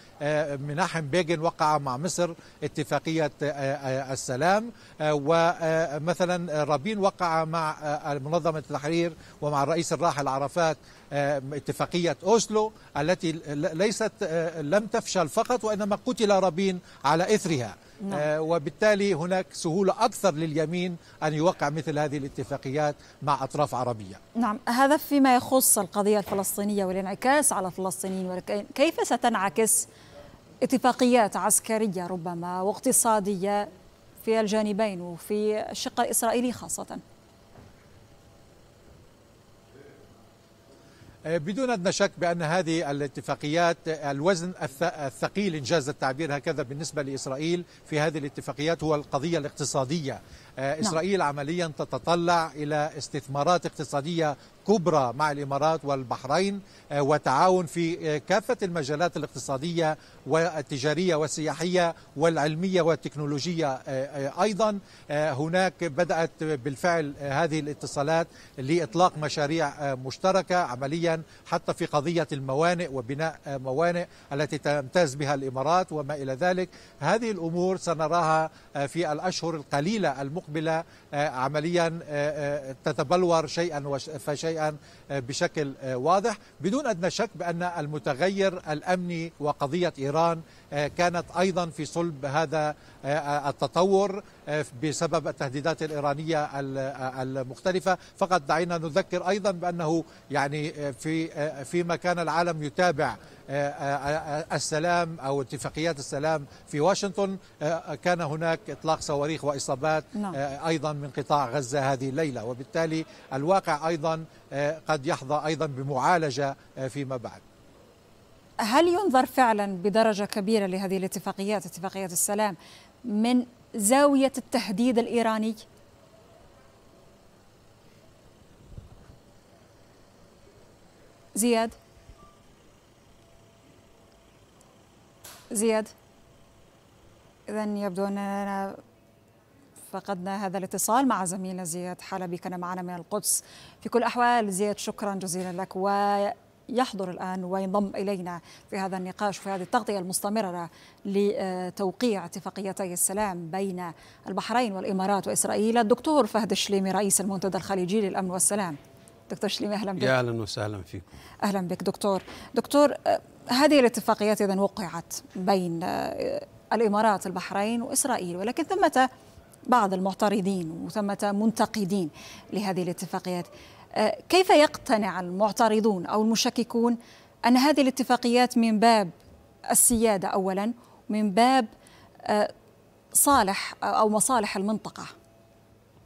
مناحم بيجن وقع مع مصر اتفاقيه السلام ومثلا رابين وقع مع منظمه التحرير ومع الرئيس الراحل عرفات اتفاقية أوسلو التي ليست لم تفشل فقط وإنما قتل رابين على إثرها نعم. آه، وبالتالي هناك سهولة أكثر لليمين أن يوقع مثل هذه الاتفاقيات مع أطراف عربية نعم هذا فيما يخص القضية الفلسطينية والانعكاس على الفلسطينيين كيف ستنعكس اتفاقيات عسكرية ربما واقتصادية في الجانبين وفي الشق الإسرائيلي خاصةً آه، بدون ادنى شك بان هذه الاتفاقيات آه، الوزن الثقيل ان جاز التعبير هكذا بالنسبه لاسرائيل في هذه الاتفاقيات هو القضيه الاقتصاديه. آه، نعم. اسرائيل عمليا تتطلع الى استثمارات اقتصاديه كبرى مع الامارات والبحرين وتعاون في كافه المجالات الاقتصاديه والتجاريه والسياحيه والعلميه والتكنولوجيه ايضا هناك بدات بالفعل هذه الاتصالات لاطلاق مشاريع مشتركه عمليه حتى في قضية الموانئ وبناء موانئ التي تمتاز بها الإمارات وما إلى ذلك هذه الأمور سنراها آه، في الأشهر القليلة المقبلة آه، عمليا آه، تتبلور شيئا فشيئا بشكل واضح بدون أدنى شك بأن المتغير الأمني وقضية إيران كانت أيضا في صلب هذا آه، التطور آه، بسبب التهديدات الإيرانية آه، المختلفة فقط دعينا نذكر أيضا بأنه يعني في فيما كان العالم يتابع السلام او اتفاقيات السلام في واشنطن كان هناك اطلاق صواريخ واصابات نعم. ايضا من قطاع غزه هذه الليله وبالتالي الواقع ايضا قد يحظى ايضا بمعالجه فيما بعد هل ينظر فعلا بدرجه كبيره لهذه الاتفاقيات اتفاقيات السلام من زاوية التهديد الإيراني؟ زياد زياد إذا يبدو أننا فقدنا هذا الاتصال مع زميلنا زياد حلبي كان معنا من القدس في كل الأحوال زياد شكرا جزيلا لك و يحضر الآن وينضم إلينا في هذا النقاش في هذه التغطية المستمرة لتوقيع اتفاقيتي السلام بين البحرين والإمارات وإسرائيل الدكتور فهد الشليمي رئيس المنتدى الخليجي للأمن والسلام دكتور شليمي أهلا بك يا أهلا وسهلا فيكم أهلا بك دكتور دكتور آه، هذه الاتفاقيات إذا وقعت بين آه، الإمارات البحرين وإسرائيل ولكن ثمة بعض المعترضين وثمة منتقدين لهذه الاتفاقيات كيف يقتنع المعترضون أو المشككون أن هذه الاتفاقيات من باب السيادة أولا من باب آه، صالح أو مصالح المنطقة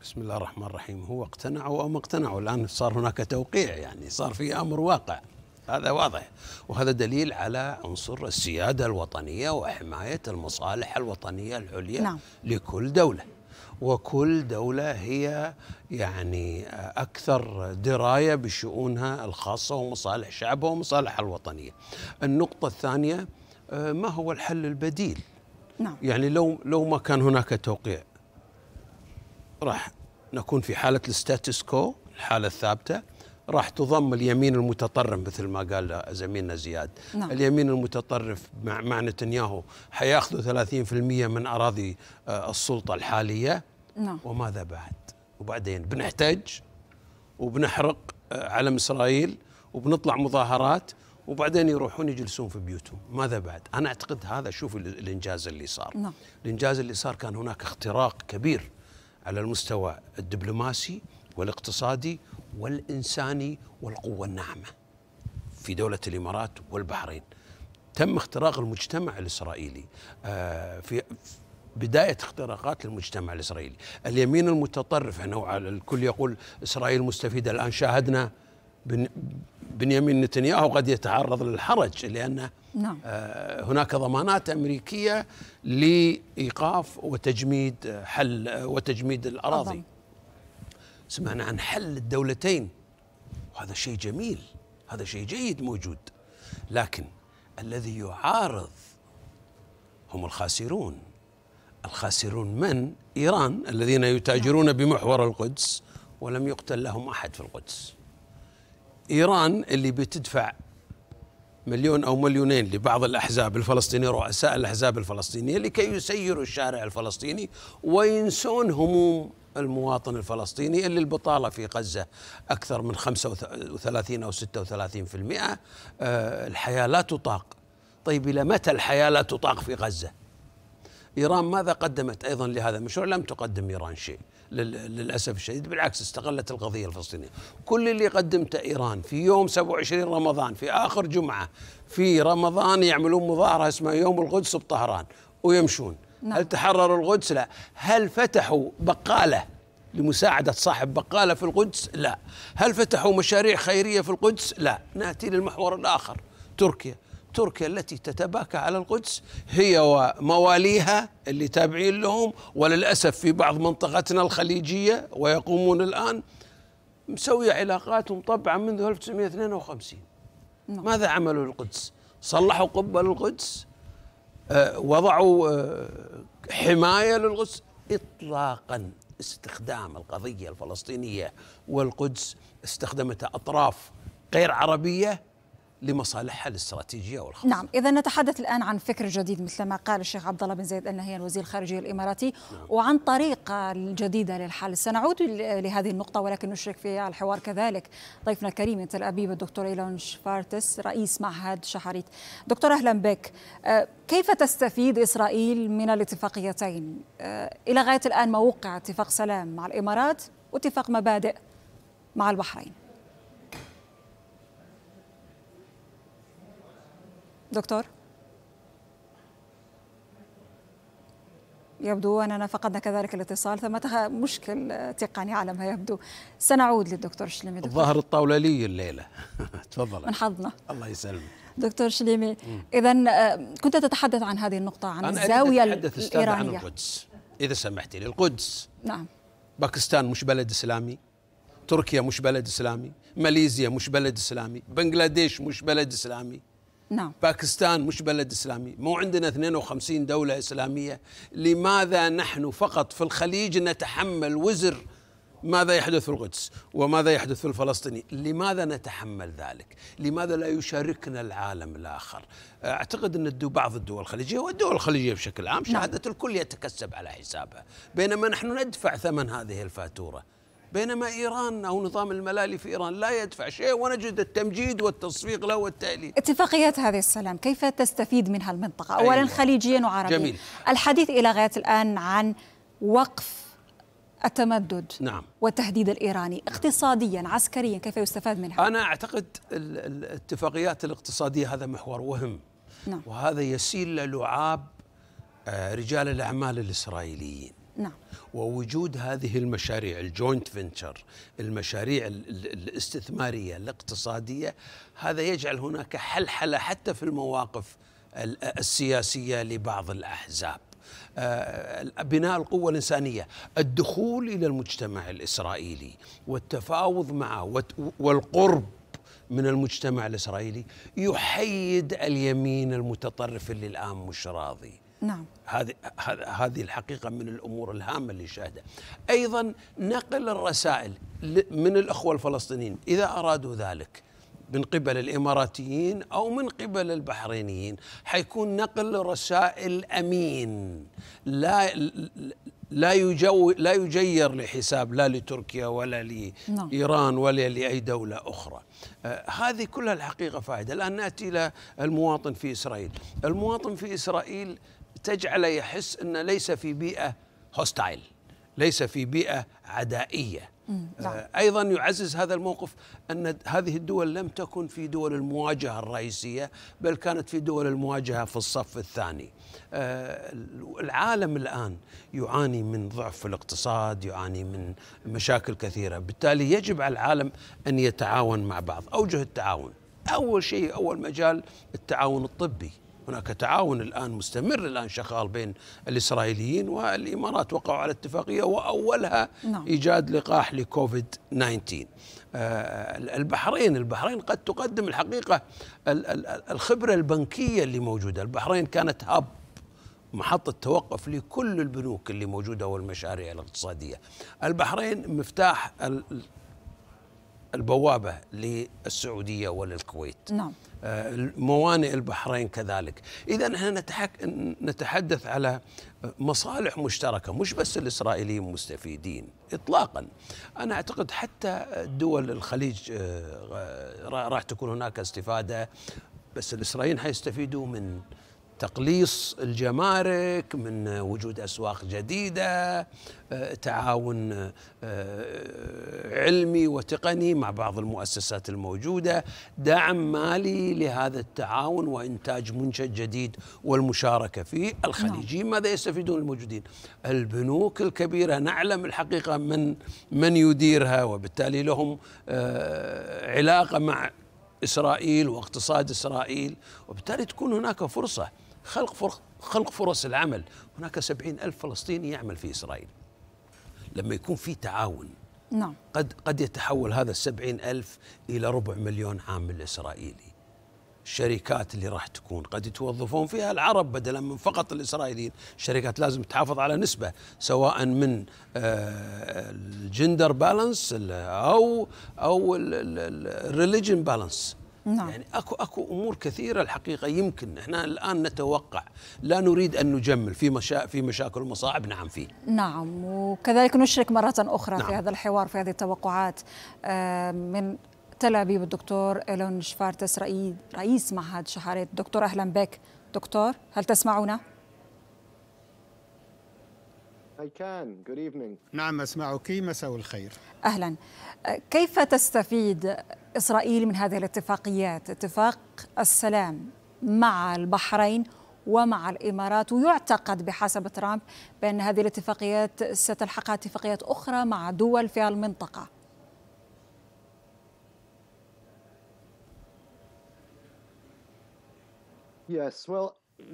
بسم الله الرحمن الرحيم هو اقتنعوا أو ما اقتنعوا الآن صار هناك توقيع يعني صار في أمر واقع هذا واضح وهذا دليل على عنصر السيادة الوطنية وحماية المصالح الوطنية العليا نعم. لكل دولة وكل دولة هي يعني أكثر دراية بشؤونها الخاصة ومصالح شعبها ومصالحها الوطنية النقطة الثانية آه، ما هو الحل البديل نعم. يعني لو لو ما كان هناك توقيع راح نكون في حالة الستاتس كو الحالة الثابتة راح تضم اليمين المتطرف مثل ما قال زميلنا زياد نعم. اليمين المتطرف مع, مع نتنياهو حياخذوا 30% من أراضي آه، السلطة الحالية نعم. وماذا بعد وبعدين بنحتج وبنحرق آه، علم اسرائيل وبنطلع مظاهرات وبعدين يروحون يجلسون في بيوتهم ماذا بعد انا اعتقد هذا شوف الانجاز اللي صار نعم. الانجاز اللي صار كان هناك اختراق كبير على المستوى الدبلوماسي والاقتصادي والانساني والقوه الناعمه في دوله الامارات والبحرين تم اختراق المجتمع الاسرائيلي آه، في بداية اختراقات المجتمع الإسرائيلي اليمين المتطرف نوعا يعني الكل يقول إسرائيل مستفيدة الآن شاهدنا بنيامين نتنياهو قد يتعرض للحرج لأن نعم. آه، هناك ضمانات أمريكية لإيقاف وتجميد حل وتجميد الأراضي أضم. سمعنا عن حل الدولتين وهذا شيء جميل هذا شيء جيد موجود لكن الذي يعارض هم الخاسرون الخاسرون من إيران الذين يتاجرون نعم. بمحور القدس ولم يقتل لهم أحد في القدس إيران اللي بتدفع مليون أو مليونين لبعض الأحزاب الفلسطينية رؤساء الأحزاب الفلسطينية لكي يسيروا الشارع الفلسطيني وينسون هموم المواطن الفلسطيني اللي البطالة في غزة أكثر من 35 أو 36 آه، الحياة لا تطاق طيب إلى متى الحياة لا تطاق في غزة إيران ماذا قدمت أيضا لهذا المشروع لم تقدم إيران شيء للأسف الشديد بالعكس استغلت القضية الفلسطينية كل اللي قدمته إيران في يوم 27 رمضان في آخر جمعة في رمضان يعملون مظاهرة اسمها يوم القدس بطهران ويمشون نعم. هل تحرروا القدس لا هل فتحوا بقالة لمساعدة صاحب بقالة في القدس لا هل فتحوا مشاريع خيرية في القدس لا نأتي للمحور الآخر تركيا تركيا التي تتباكى على القدس هي ومواليها اللي تابعين لهم وللأسف في بعض منطقتنا الخليجية ويقومون الآن مسوية علاقاتهم طبعا منذ 1952 نعم. ماذا عملوا للقدس صلحوا قبة للقدس آه، وضعوا آه، حماية للقدس إطلاقا استخدام القضية الفلسطينية والقدس استخدمتها أطراف غير عربية لمصالحها الاستراتيجيه والخاصه. نعم، اذا نتحدث الان عن فكر جديد مثل ما قال الشيخ عبد الله بن زيد النهيان وزير الخارجيه الاماراتي نعم. وعن طريقه جديده للحل، سنعود لهذه النقطه ولكن نشرك في الحوار كذلك ضيفنا الكريم من تل ابيب الدكتور ايلون شفارتس رئيس معهد شحريت. دكتور اهلا بك. آه، كيف تستفيد اسرائيل من الاتفاقيتين؟ آه، الى غايه الان ما وقع اتفاق سلام مع الامارات واتفاق مبادئ مع البحرين. دكتور يبدو أننا فقدنا كذلك الاتصال ثم مشكل تقني على ما يبدو سنعود للدكتور شليمي دكتور الظاهر الطاولة لي الليلة <laughs> تفضل من حظنا الله يسلمك دكتور شليمي إذا آه، كنت تتحدث عن هذه النقطة عن أنا الزاوية أتحدث الإيرانية عن القدس إذا سمحت لي القدس نعم باكستان مش بلد إسلامي تركيا مش بلد إسلامي ماليزيا مش بلد إسلامي بنغلاديش مش بلد إسلامي نعم باكستان مش بلد إسلامي مو عندنا 52 دولة إسلامية لماذا نحن فقط في الخليج نتحمل وزر ماذا يحدث في القدس وماذا يحدث في الفلسطيني لماذا نتحمل ذلك لماذا لا يشاركنا العالم الآخر أعتقد أن بعض الدول الخليجية والدول الخليجية بشكل عام نعم. شهادة الكل يتكسب على حسابها بينما نحن ندفع ثمن هذه الفاتورة بينما إيران أو نظام الملالي في إيران لا يدفع شيء ونجد التمجيد والتصفيق له والتأليل اتفاقيات هذه السلام كيف تستفيد منها المنطقة أولا أيوة. خليجيا وعربيا جميل. الحديث إلى غاية الآن عن وقف التمدد نعم. والتهديد الإيراني اقتصاديا عسكريا كيف يستفاد منها أنا أعتقد الاتفاقيات الاقتصادية هذا محور وهم نعم. وهذا يسيل للعاب آه، رجال الأعمال الإسرائيليين نعم ووجود هذه المشاريع الجوينت فينشر المشاريع الاستثماريه الاقتصاديه هذا يجعل هناك حلحله حتى في المواقف السياسيه لبعض الاحزاب آه، بناء القوة الإنسانية الدخول إلى المجتمع الإسرائيلي والتفاوض معه والقرب من المجتمع الإسرائيلي يحيد اليمين المتطرف اللي الآن مش راضي نعم هذه هذه الحقيقه من الامور الهامه اللي شاهدها ايضا نقل الرسائل من الاخوه الفلسطينيين اذا ارادوا ذلك من قبل الاماراتيين او من قبل البحرينيين حيكون نقل رسائل امين لا لا يجو لا يجير لحساب لا لتركيا ولا لايران نعم. ولا لاي دوله اخرى آه هذه كلها الحقيقه فائده الان ناتي الى المواطن في اسرائيل المواطن في اسرائيل آه تجعله يحس أنه ليس في بيئة هوستايل ليس في بيئة عدائية نعم. آه، أيضا يعزز هذا الموقف أن هذه الدول لم تكن في دول المواجهة الرئيسية بل كانت في دول المواجهة في الصف الثاني آه، العالم الآن يعاني من ضعف في الاقتصاد يعاني من مشاكل كثيرة بالتالي يجب على العالم أن يتعاون مع بعض أوجه التعاون أول شيء أول مجال التعاون الطبي هناك تعاون الآن مستمر الآن شغال بين الإسرائيليين والإمارات وقعوا على اتفاقية وأولها نعم. إيجاد لقاح لكوفيد 19 آه، البحرين البحرين قد تقدم الحقيقة الخبرة البنكية اللي موجودة البحرين كانت هاب محطة توقف لكل البنوك اللي موجودة والمشاريع الاقتصادية البحرين مفتاح البوابة للسعودية وللكويت نعم موانئ البحرين كذلك إذا نحن نتحدث على مصالح مشتركة مش بس الإسرائيليين مستفيدين إطلاقا أنا أعتقد حتى دول الخليج آه، راح تكون هناك استفادة بس الإسرائيليين حيستفيدوا من تقليص الجمارك من وجود اسواق جديده آه، تعاون آه، علمي وتقني مع بعض المؤسسات الموجوده دعم مالي لهذا التعاون وانتاج منشد جديد والمشاركه فيه نعم. الخليجيين ماذا يستفيدون الموجودين البنوك الكبيره نعلم الحقيقه من من يديرها وبالتالي لهم آه، علاقه مع اسرائيل واقتصاد اسرائيل وبالتالي تكون هناك فرصه خلق فرص خلق فرص العمل هناك سبعين ألف فلسطيني يعمل في إسرائيل لما يكون في تعاون نعم قد قد يتحول هذا السبعين ألف إلى ربع مليون عامل إسرائيلي الشركات اللي راح تكون قد يتوظفون فيها العرب بدلا من فقط الاسرائيليين، الشركات لازم تحافظ على نسبه سواء من آه، الجندر بالانس او او الريليجن بالانس نعم. يعني اكو اكو امور كثيره الحقيقه يمكن احنا الان نتوقع لا نريد ان نجمل في مشا... في مشاكل ومصاعب نعم فيه نعم وكذلك نشرك مره اخرى نعم. في هذا الحوار في هذه التوقعات آه، من تل ابيب الدكتور ايلون شفارتس رئيس معهد شحارية دكتور اهلا بك دكتور هل تسمعنا؟ I can. Good evening. نعم أسمعك مساء الخير أهلا آه، كيف تستفيد إسرائيل من هذه الاتفاقيات اتفاق السلام مع البحرين ومع الامارات ويعتقد بحسب ترامب بان هذه الاتفاقيات ستلحقها اتفاقيات اخرى مع دول في المنطقه. Yes, well,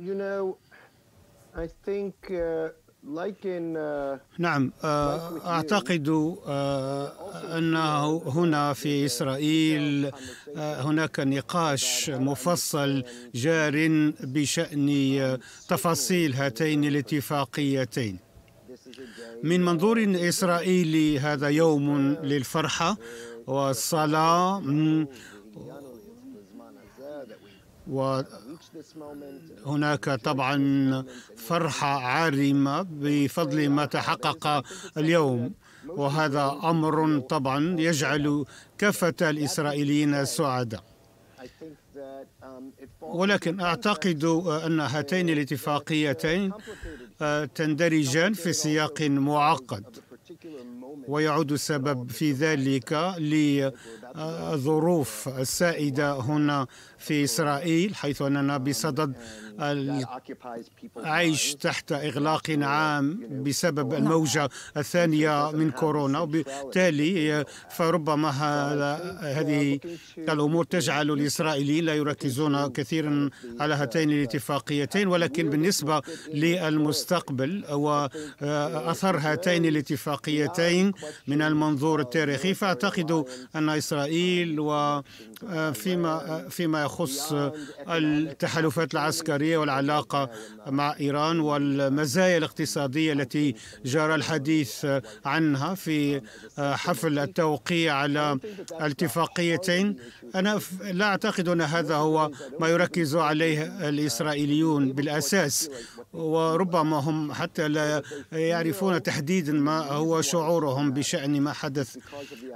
you know, I think uh... Uh, نعم آه، أعتقد آه، أنه هنا في إسرائيل آه، هناك نقاش مفصل جار بشأن تفاصيل هاتين الاتفاقيتين من منظور إسرائيلي هذا يوم للفرحة والصلاة وهناك طبعا فرحة عارمة بفضل ما تحقق اليوم وهذا أمر طبعا يجعل كافة الإسرائيليين سعداء ولكن أعتقد أن هاتين الاتفاقيتين آه، تندرجان في سياق معقد ويعود السبب في ذلك للظروف السائدة هنا في إسرائيل حيث أننا بصدد العيش تحت إغلاق عام بسبب نعم. الموجة الثانية من كورونا وبالتالي فربما هذه الأمور تجعل الإسرائيليين لا يركزون كثيرا على هاتين الاتفاقيتين ولكن بالنسبة للمستقبل وأثر آه، هاتين الاتفاقيتين من المنظور التاريخي فأعتقد أن إسرائيل وفيما آه، فيما آه، يخص التحالفات العسكرية والعلاقة مع إيران والمزايا الاقتصادية التي جرى الحديث عنها في آه، حفل التوقيع على الاتفاقيتين أنا لا أعتقد أن هذا هو ما يركز عليه الإسرائيليون بالأساس وربما هم حتى لا يعرفون تحديدا ما هو شعورهم بشأن ما حدث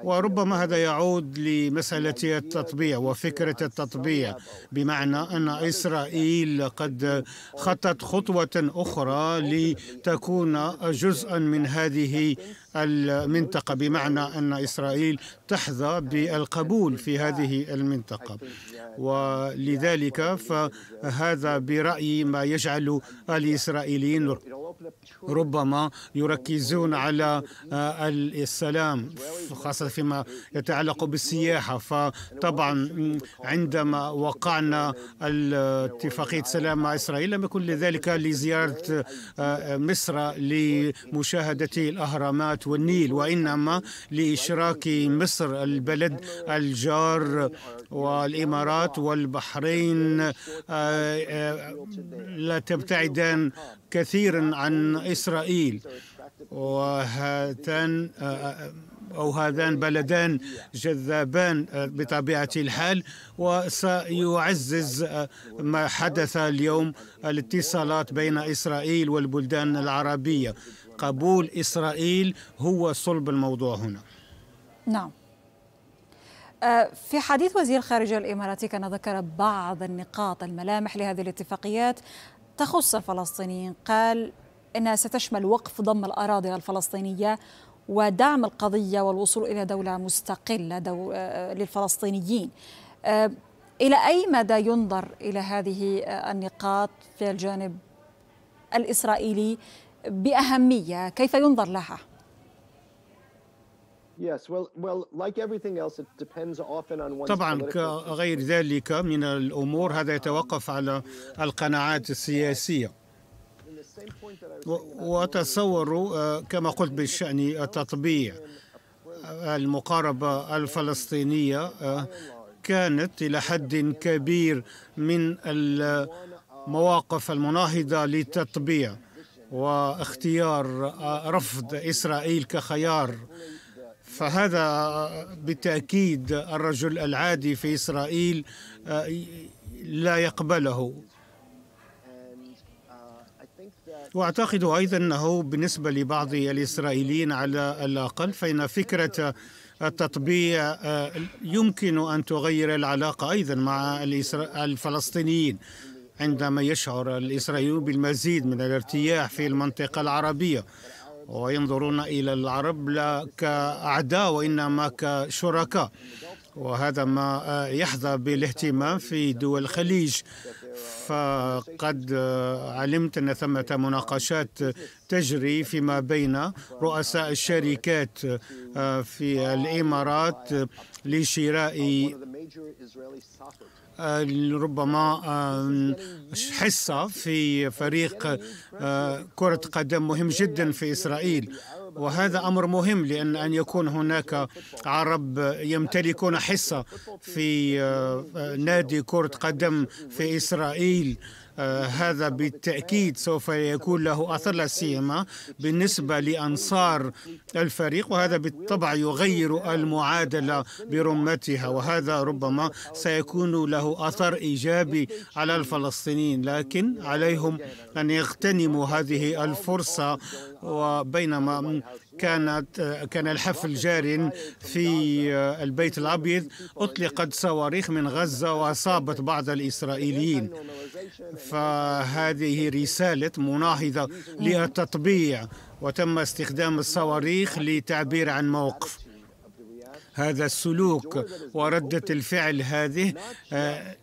وربما هذا يعود لمسألة التطبيع وفكرة التطبيع الحاليه بمعنى أن إسرائيل قد خطت خطوة أخرى لتكون جزءا من هذه المنطقة بمعنى أن إسرائيل تحظى بالقبول في هذه المنطقة ولذلك فهذا برأيي ما يجعل الإسرائيليين ربما يركزون على آه، السلام خاصة فيما يتعلق بالسياحة فطبعا عندما وقعنا اتفاقية سلام مع إسرائيل لم يكن لذلك لزيارة آه، مصر لمشاهدة الأهرامات والنيل وإنما لإشراك مصر البلد الجار والإمارات والبحرين آه، آه، لا تبتعدان كثيرا عن إسرائيل وهاتان آه، أو هذان بلدان جذابان بطبيعة الحال وسيعزز ما حدث اليوم الاتصالات بين إسرائيل والبلدان العربية قبول إسرائيل هو صلب الموضوع هنا نعم آه، في حديث وزير الخارجية الإماراتي كان ذكر بعض النقاط الملامح لهذه الاتفاقيات تخص الفلسطينيين قال إنها ستشمل وقف ضم الأراضي الفلسطينية ودعم القضية والوصول إلى دولة مستقلة دو آه، للفلسطينيين آه، إلى أي مدى ينظر إلى هذه النقاط في الجانب الإسرائيلي بأهمية كيف ينظر لها؟ طبعا كغير ذلك من الامور هذا يتوقف على القناعات السياسيه وتصور آه، كما قلت بالشان التطبيع آه، المقاربه الفلسطينيه آه، كانت الى حد كبير من المواقف المناهضه للتطبيع واختيار رفض إسرائيل كخيار فهذا بالتأكيد الرجل العادي في إسرائيل آه، لا يقبله واعتقد ايضا انه بالنسبه لبعض الاسرائيليين على الاقل فان فكره التطبيع آه، يمكن ان تغير العلاقه ايضا مع الفلسطينيين عندما يشعر الإسرائيليون بالمزيد من الارتياح في المنطقة العربية وينظرون إلى العرب لا كأعداء وإنما كشركاء وهذا ما يحظى بالاهتمام في دول الخليج فقد علمت أن ثمة مناقشات تجري فيما بين رؤساء الشركات في الإمارات لشراء آه، ربما آه، حصة في فريق آه، كرة قدم مهم جدا في إسرائيل وهذا أمر مهم لأن أن يكون هناك عرب يمتلكون حصة في نادي كرة قدم في إسرائيل آه، هذا بالتأكيد سوف يكون له أثر لا سيما بالنسبة لأنصار الفريق وهذا بالطبع يغير المعادلة برمتها وهذا ربما سيكون له أثر إيجابي على الفلسطينيين لكن عليهم أن يغتنموا هذه الفرصة وبينما كانت كان الحفل جار في البيت الابيض اطلقت صواريخ من غزه واصابت بعض الاسرائيليين فهذه رساله مناهضه للتطبيع وتم استخدام الصواريخ لتعبير عن موقف هذا السلوك ورده الفعل هذه آه،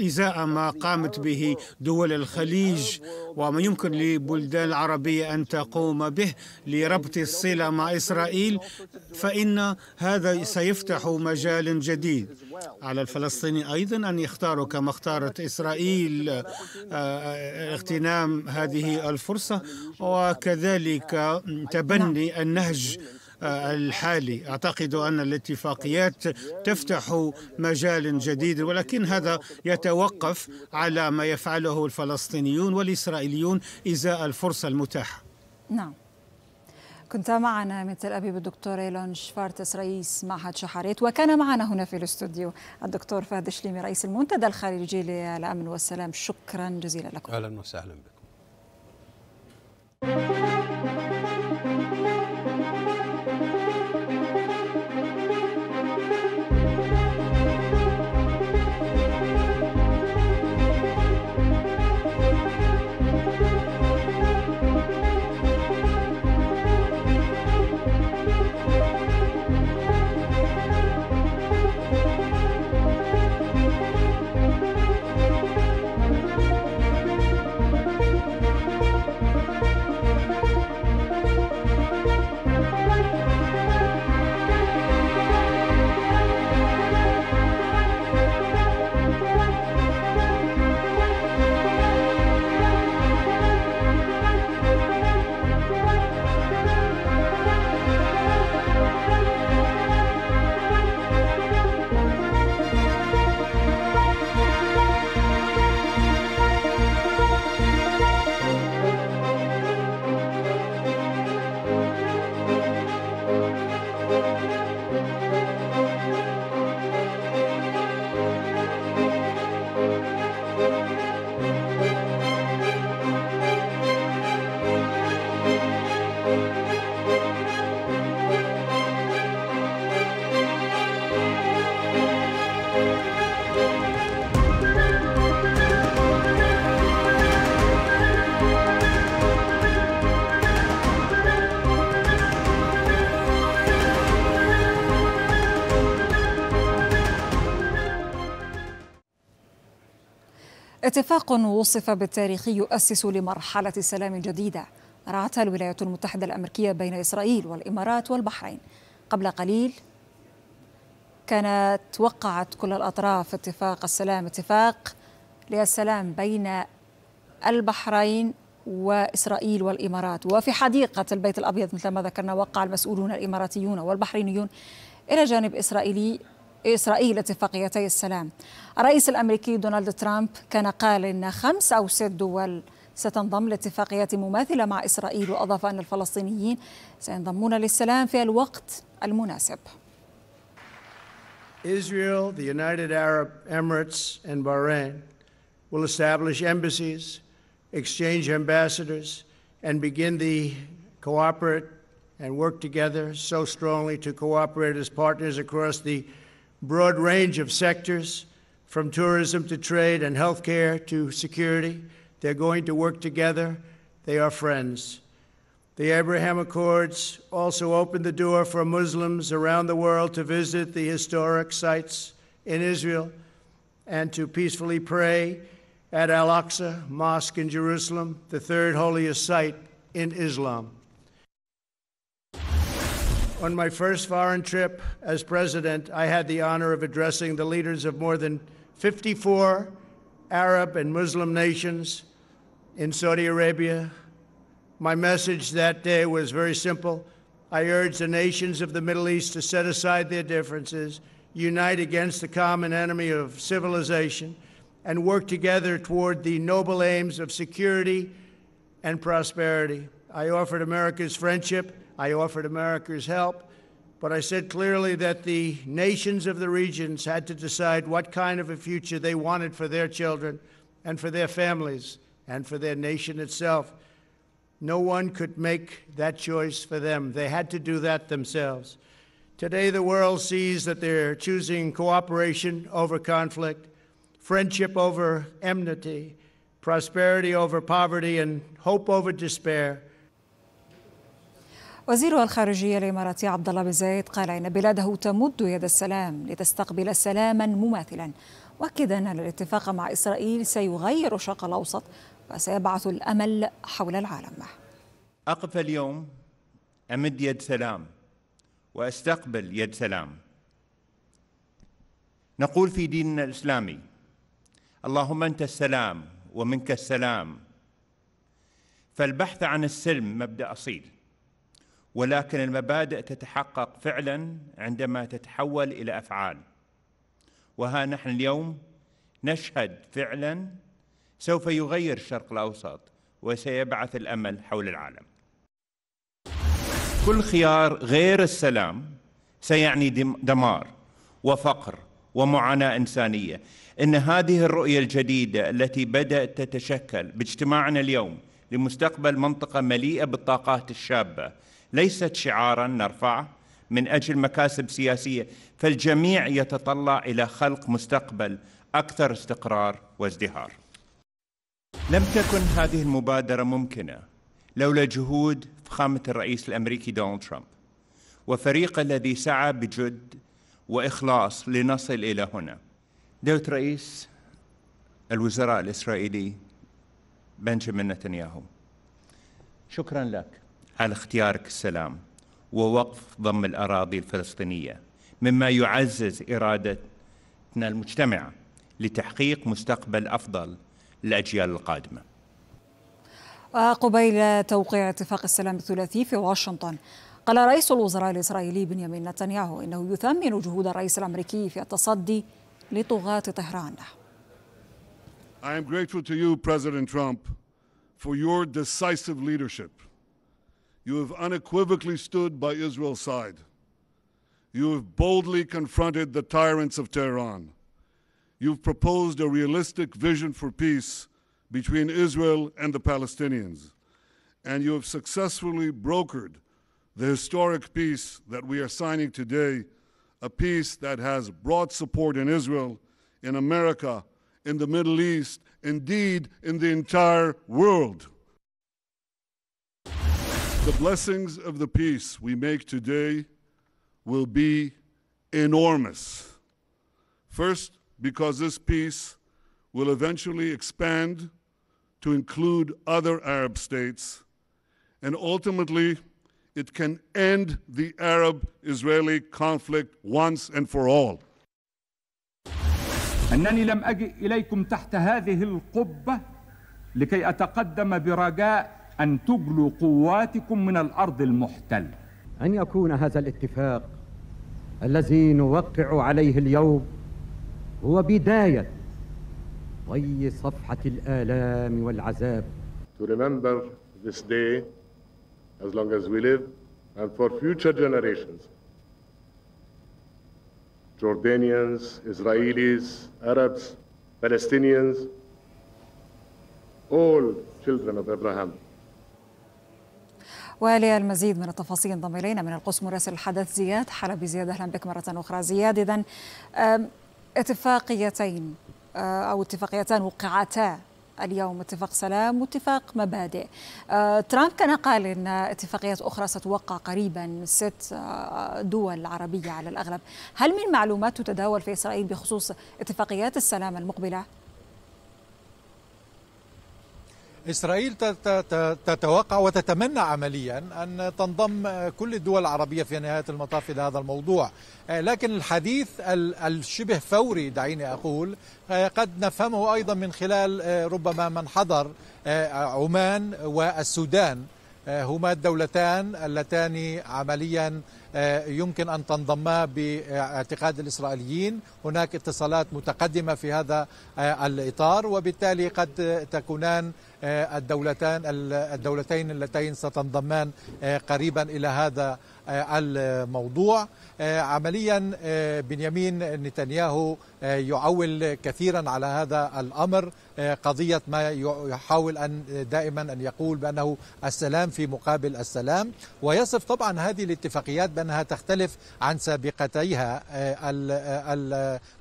إزاء ما قامت به دول الخليج وما يمكن للبلدان العربية أن تقوم به لربط الصلة مع إسرائيل فإن هذا سيفتح مجال جديد على الفلسطيني أيضا أن يختاروا كما اختارت إسرائيل آه، آه، اغتنام هذه الفرصة وكذلك تبني النهج الحالي أعتقد أن الاتفاقيات تفتح مجال جديد ولكن هذا يتوقف على ما يفعله الفلسطينيون والإسرائيليون إزاء الفرصة المتاحة نعم كنت معنا من تل أبيب الدكتور إيلون شفارتس رئيس معهد شحاريت وكان معنا هنا في الاستوديو الدكتور فهد شليمي رئيس المنتدى الخارجي للأمن والسلام شكرا جزيلا لكم أهلا وسهلا بكم اتفاق وصف بالتاريخي يؤسس لمرحلة سلام جديدة رعتها الولايات المتحدة الأمريكية بين إسرائيل والإمارات والبحرين قبل قليل كانت وقعت كل الأطراف اتفاق السلام اتفاق للسلام بين البحرين وإسرائيل والإمارات وفي حديقة البيت الأبيض مثل ما ذكرنا وقع المسؤولون الإماراتيون والبحرينيون إلى جانب إسرائيلي إسرائيل اتفاقيتي السلام الرئيس الأمريكي دونالد ترامب كان قال إن خمس أو ست دول ستنضم لاتفاقيات مماثلة مع إسرائيل وأضاف أن الفلسطينيين سينضمون للسلام في الوقت المناسب Israel, the United Arab Emirates, and Bahrain will establish embassies, exchange ambassadors, and begin the cooperate and work together so strongly to cooperate as partners across the broad range of sectors, from tourism to trade and healthcare to security. They're going to work together. They are friends. The Abraham Accords also opened the door for Muslims around the world to visit the historic sites in Israel and to peacefully pray at Al Aqsa Mosque in Jerusalem, the third holiest site in Islam. On my first foreign trip as president, I had the honor of addressing the leaders of more than 54 Arab and Muslim nations in Saudi Arabia. My message that day was very simple. I urged the nations of the Middle East to set aside their differences, unite against the common enemy of civilization, and work together toward the noble aims of security and prosperity. I offered America's friendship I offered America's help, but I said clearly that the nations of the regions had to decide what kind of a future they wanted for their children and for their families and for their nation itself. No one could make that choice for them. They had to do that themselves. Today, the world sees that they're choosing cooperation over conflict, friendship over enmity, prosperity over poverty, and hope over despair. وزير الخارجية الإماراتي عبد الله بن زايد قال إن بلاده تمد يد السلام لتستقبل سلاما مماثلا مؤكدا أن الاتفاق مع إسرائيل سيغير الشرق الأوسط وسيبعث الأمل حول العالم أقف اليوم أمد يد سلام وأستقبل يد سلام نقول في ديننا الإسلامي اللهم أنت السلام ومنك السلام فالبحث عن السلم مبدأ أصيل ولكن المبادئ تتحقق فعلا عندما تتحول الى افعال وها نحن اليوم نشهد فعلا سوف يغير الشرق الاوسط وسيبعث الامل حول العالم كل خيار غير السلام سيعني دمار وفقر ومعاناه انسانيه ان هذه الرؤيه الجديده التي بدات تتشكل باجتماعنا اليوم لمستقبل منطقه مليئه بالطاقات الشابه ليست شعارا نرفعه من اجل مكاسب سياسيه فالجميع يتطلع الى خلق مستقبل اكثر استقرار وازدهار لم تكن هذه المبادره ممكنه لولا جهود فخامه الرئيس الامريكي دونالد ترامب وفريق الذي سعى بجد واخلاص لنصل الى هنا دوله رئيس الوزراء الاسرائيلي بنجامين نتنياهو شكرا لك على اختيارك السلام ووقف ضم الأراضي الفلسطينية مما يعزز إرادتنا المجتمع لتحقيق مستقبل أفضل للأجيال القادمة قبيل توقيع اتفاق السلام الثلاثي في واشنطن قال رئيس الوزراء الإسرائيلي بنيامين نتنياهو إنه يثمن جهود الرئيس الأمريكي في التصدي لطغاة طهران I am grateful to you, President Trump, for your decisive leadership You have unequivocally stood by Israel's side. You have boldly confronted the tyrants of Tehran. You've proposed a realistic vision for peace between Israel and the Palestinians. And you have successfully brokered the historic peace that we are signing today, a peace that has broad support in Israel, in America, in the Middle East, indeed in the entire world. The blessings of the peace we make today will be enormous. First, because this peace will eventually expand to include other Arab states, and ultimately, it can end the Arab Israeli conflict once and for all. أنني لم أجئ إليكم تحت هذه القبة لكي أتقدم برجاء أن تجلوا قواتكم من الأرض المحتل أن يكون هذا الاتفاق الذي نوقع عليه اليوم هو بداية طي صفحة الآلام والعذاب To remember this day as long as we live and for future generations Jordanians, Israelis, Arabs, Palestinians, all children of Abraham. وللمزيد من التفاصيل انضم الينا من القسم مراسل الحدث زياد حلبي زياد اهلا بك مره اخرى زياد اذا اتفاقيتين أه، او اتفاقيتان وقعتا اليوم اتفاق سلام واتفاق مبادئ أه، ترامب كان قال ان اتفاقيات اخرى ستوقع قريبا ست أه، دول عربيه على الاغلب هل من معلومات تتداول في اسرائيل بخصوص اتفاقيات السلام المقبله إسرائيل تتوقع وتتمنى عمليا أن تنضم كل الدول العربية في نهاية المطاف إلى هذا الموضوع آه، لكن الحديث الشبه فوري دعيني أقول آه، قد نفهمه أيضا من خلال آه، ربما من حضر عمان والسودان هما الدولتان اللتان عمليا يمكن ان تنضما باعتقاد الاسرائيليين، هناك اتصالات متقدمه في هذا الاطار وبالتالي قد تكونان آه، الدولتان الدولتين اللتين ستنضمان آه، قريبا إلى هذا آه، الموضوع عمليا بنيامين نتنياهو يعول كثيرا على هذا الامر قضيه ما يحاول ان دائما ان يقول بانه السلام في مقابل السلام ويصف طبعا هذه الاتفاقيات بانها تختلف عن سابقتيها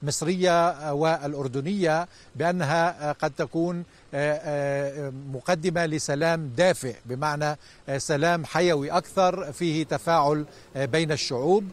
المصريه والاردنيه بانها قد تكون آه، آه، مقدمة لسلام دافئ بمعنى آه، سلام حيوي أكثر فيه تفاعل بين الشعوب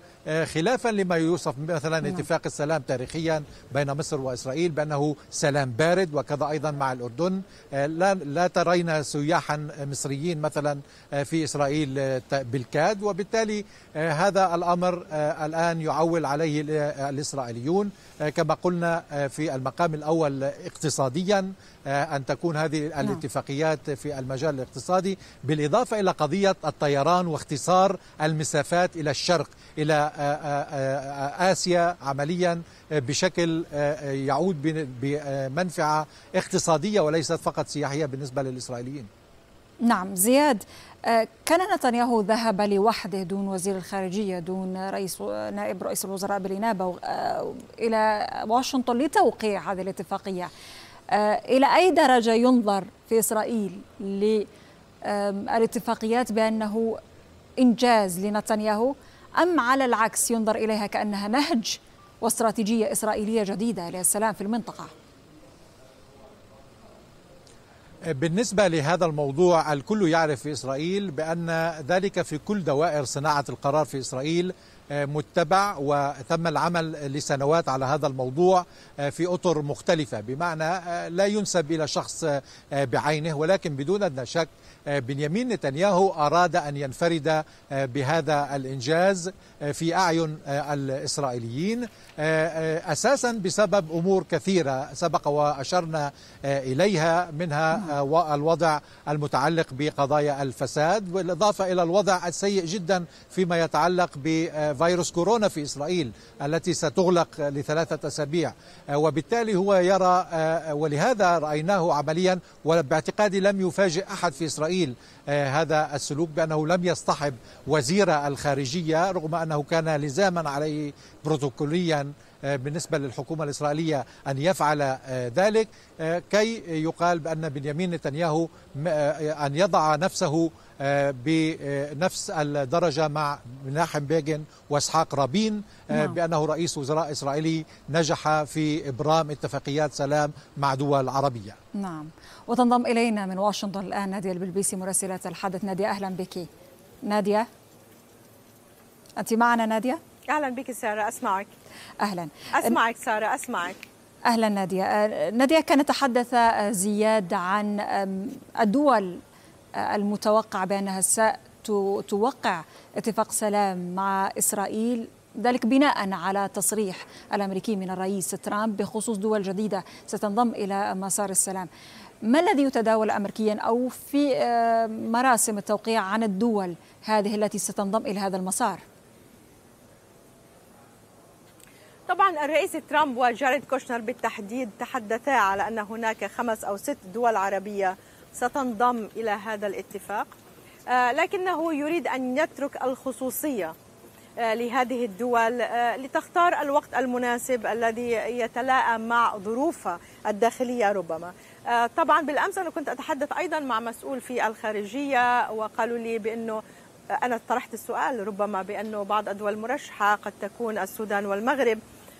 خلافا لما يوصف مثلا نعم. اتفاق السلام تاريخيا بين مصر واسرائيل بانه سلام بارد وكذا ايضا مع الاردن لا لا ترينا سياحا مصريين مثلا في اسرائيل بالكاد وبالتالي هذا الامر الان يعول عليه الاسرائيليون كما قلنا في المقام الاول اقتصاديا آه، أن تكون هذه نعم. الاتفاقيات في المجال الاقتصادي بالإضافة إلى قضية الطيران واختصار المسافات إلى الشرق إلى آه، آه، آسيا عمليا بشكل يعود بمنفعة اقتصادية وليست فقط سياحية بالنسبة للإسرائيليين نعم زياد كان نتنياهو ذهب لوحده دون وزير الخارجية دون رئيس نائب رئيس الوزراء بالإنابة إلى واشنطن لتوقيع هذه الاتفاقية آه، إلى أي درجة ينظر في إسرائيل للاتفاقيات بأنه إنجاز لنتنياهو أم على العكس ينظر إليها كأنها نهج واستراتيجية إسرائيلية جديدة للسلام في المنطقة؟ آه، بالنسبة لهذا الموضوع الكل يعرف في إسرائيل بأن ذلك في كل دوائر صناعة القرار في إسرائيل آه، متبع وتم العمل لسنوات على هذا الموضوع آه، في اطر مختلفه بمعنى آه، لا ينسب الى شخص بعينه ولكن بدون ادنى شك آه، بنيامين نتنياهو أراد أن ينفرد آه، بهذا الإنجاز آه، في أعين الإسرائيليين أساسا بسبب أمور كثيرة سبق وأشرنا إليها منها الوضع المتعلق بقضايا الفساد بالإضافة إلى الوضع السيء جدا فيما يتعلق بفيروس كورونا في إسرائيل التي ستغلق لثلاثة أسابيع وبالتالي هو يرى ولهذا رأيناه عمليا وباعتقادي لم يفاجئ أحد في إسرائيل تعطيل آه، هذا السلوك بأنه لم يصطحب وزير الخارجية رغم أنه كان لزاما عليه بروتوكوليا آه، بالنسبة للحكومة الإسرائيلية أن يفعل آه، ذلك كي يقال بأن بنيامين نتنياهو أن يضع نفسه بنفس الدرجة مع مناحم بيجن وإسحاق رابين نعم. بأنه رئيس وزراء إسرائيلي نجح في إبرام اتفاقيات سلام مع دول عربية نعم وتنضم إلينا من واشنطن الآن نادية البلبيسي مراسلة الحدث نادية أهلا بك نادية أنت معنا نادية أهلا بك سارة أسمعك أهلا أسمعك سارة أسمعك أهلا نادية آه، نادية كان تحدث آه، زياد عن الدول آه، المتوقع بأنها ستوقع اتفاق سلام مع إسرائيل ذلك بناء على تصريح الامريكي من الرئيس ترامب بخصوص دول جديده ستنضم الى مسار السلام. ما الذي يتداول أمريكيا أو في آه، مراسم التوقيع عن الدول هذه التي ستنضم إلى هذا المسار؟ طبعا الرئيس ترامب وجاريد كوشنر بالتحديد تحدثا على أن هناك خمس أو ست دول عربية ستنضم إلى هذا الاتفاق آه، لكنه يريد أن يترك الخصوصية آه، لهذه الدول لتختار الوقت المناسب الذي يتلاءم مع ظروفها الداخلية ربما آه، طبعا بالامس انا كنت اتحدث ايضا مع مسؤول في الخارجيه وقالوا لي بانه آه، انا طرحت السؤال ربما بانه بعض الدول المرشحه قد تكون السودان والمغرب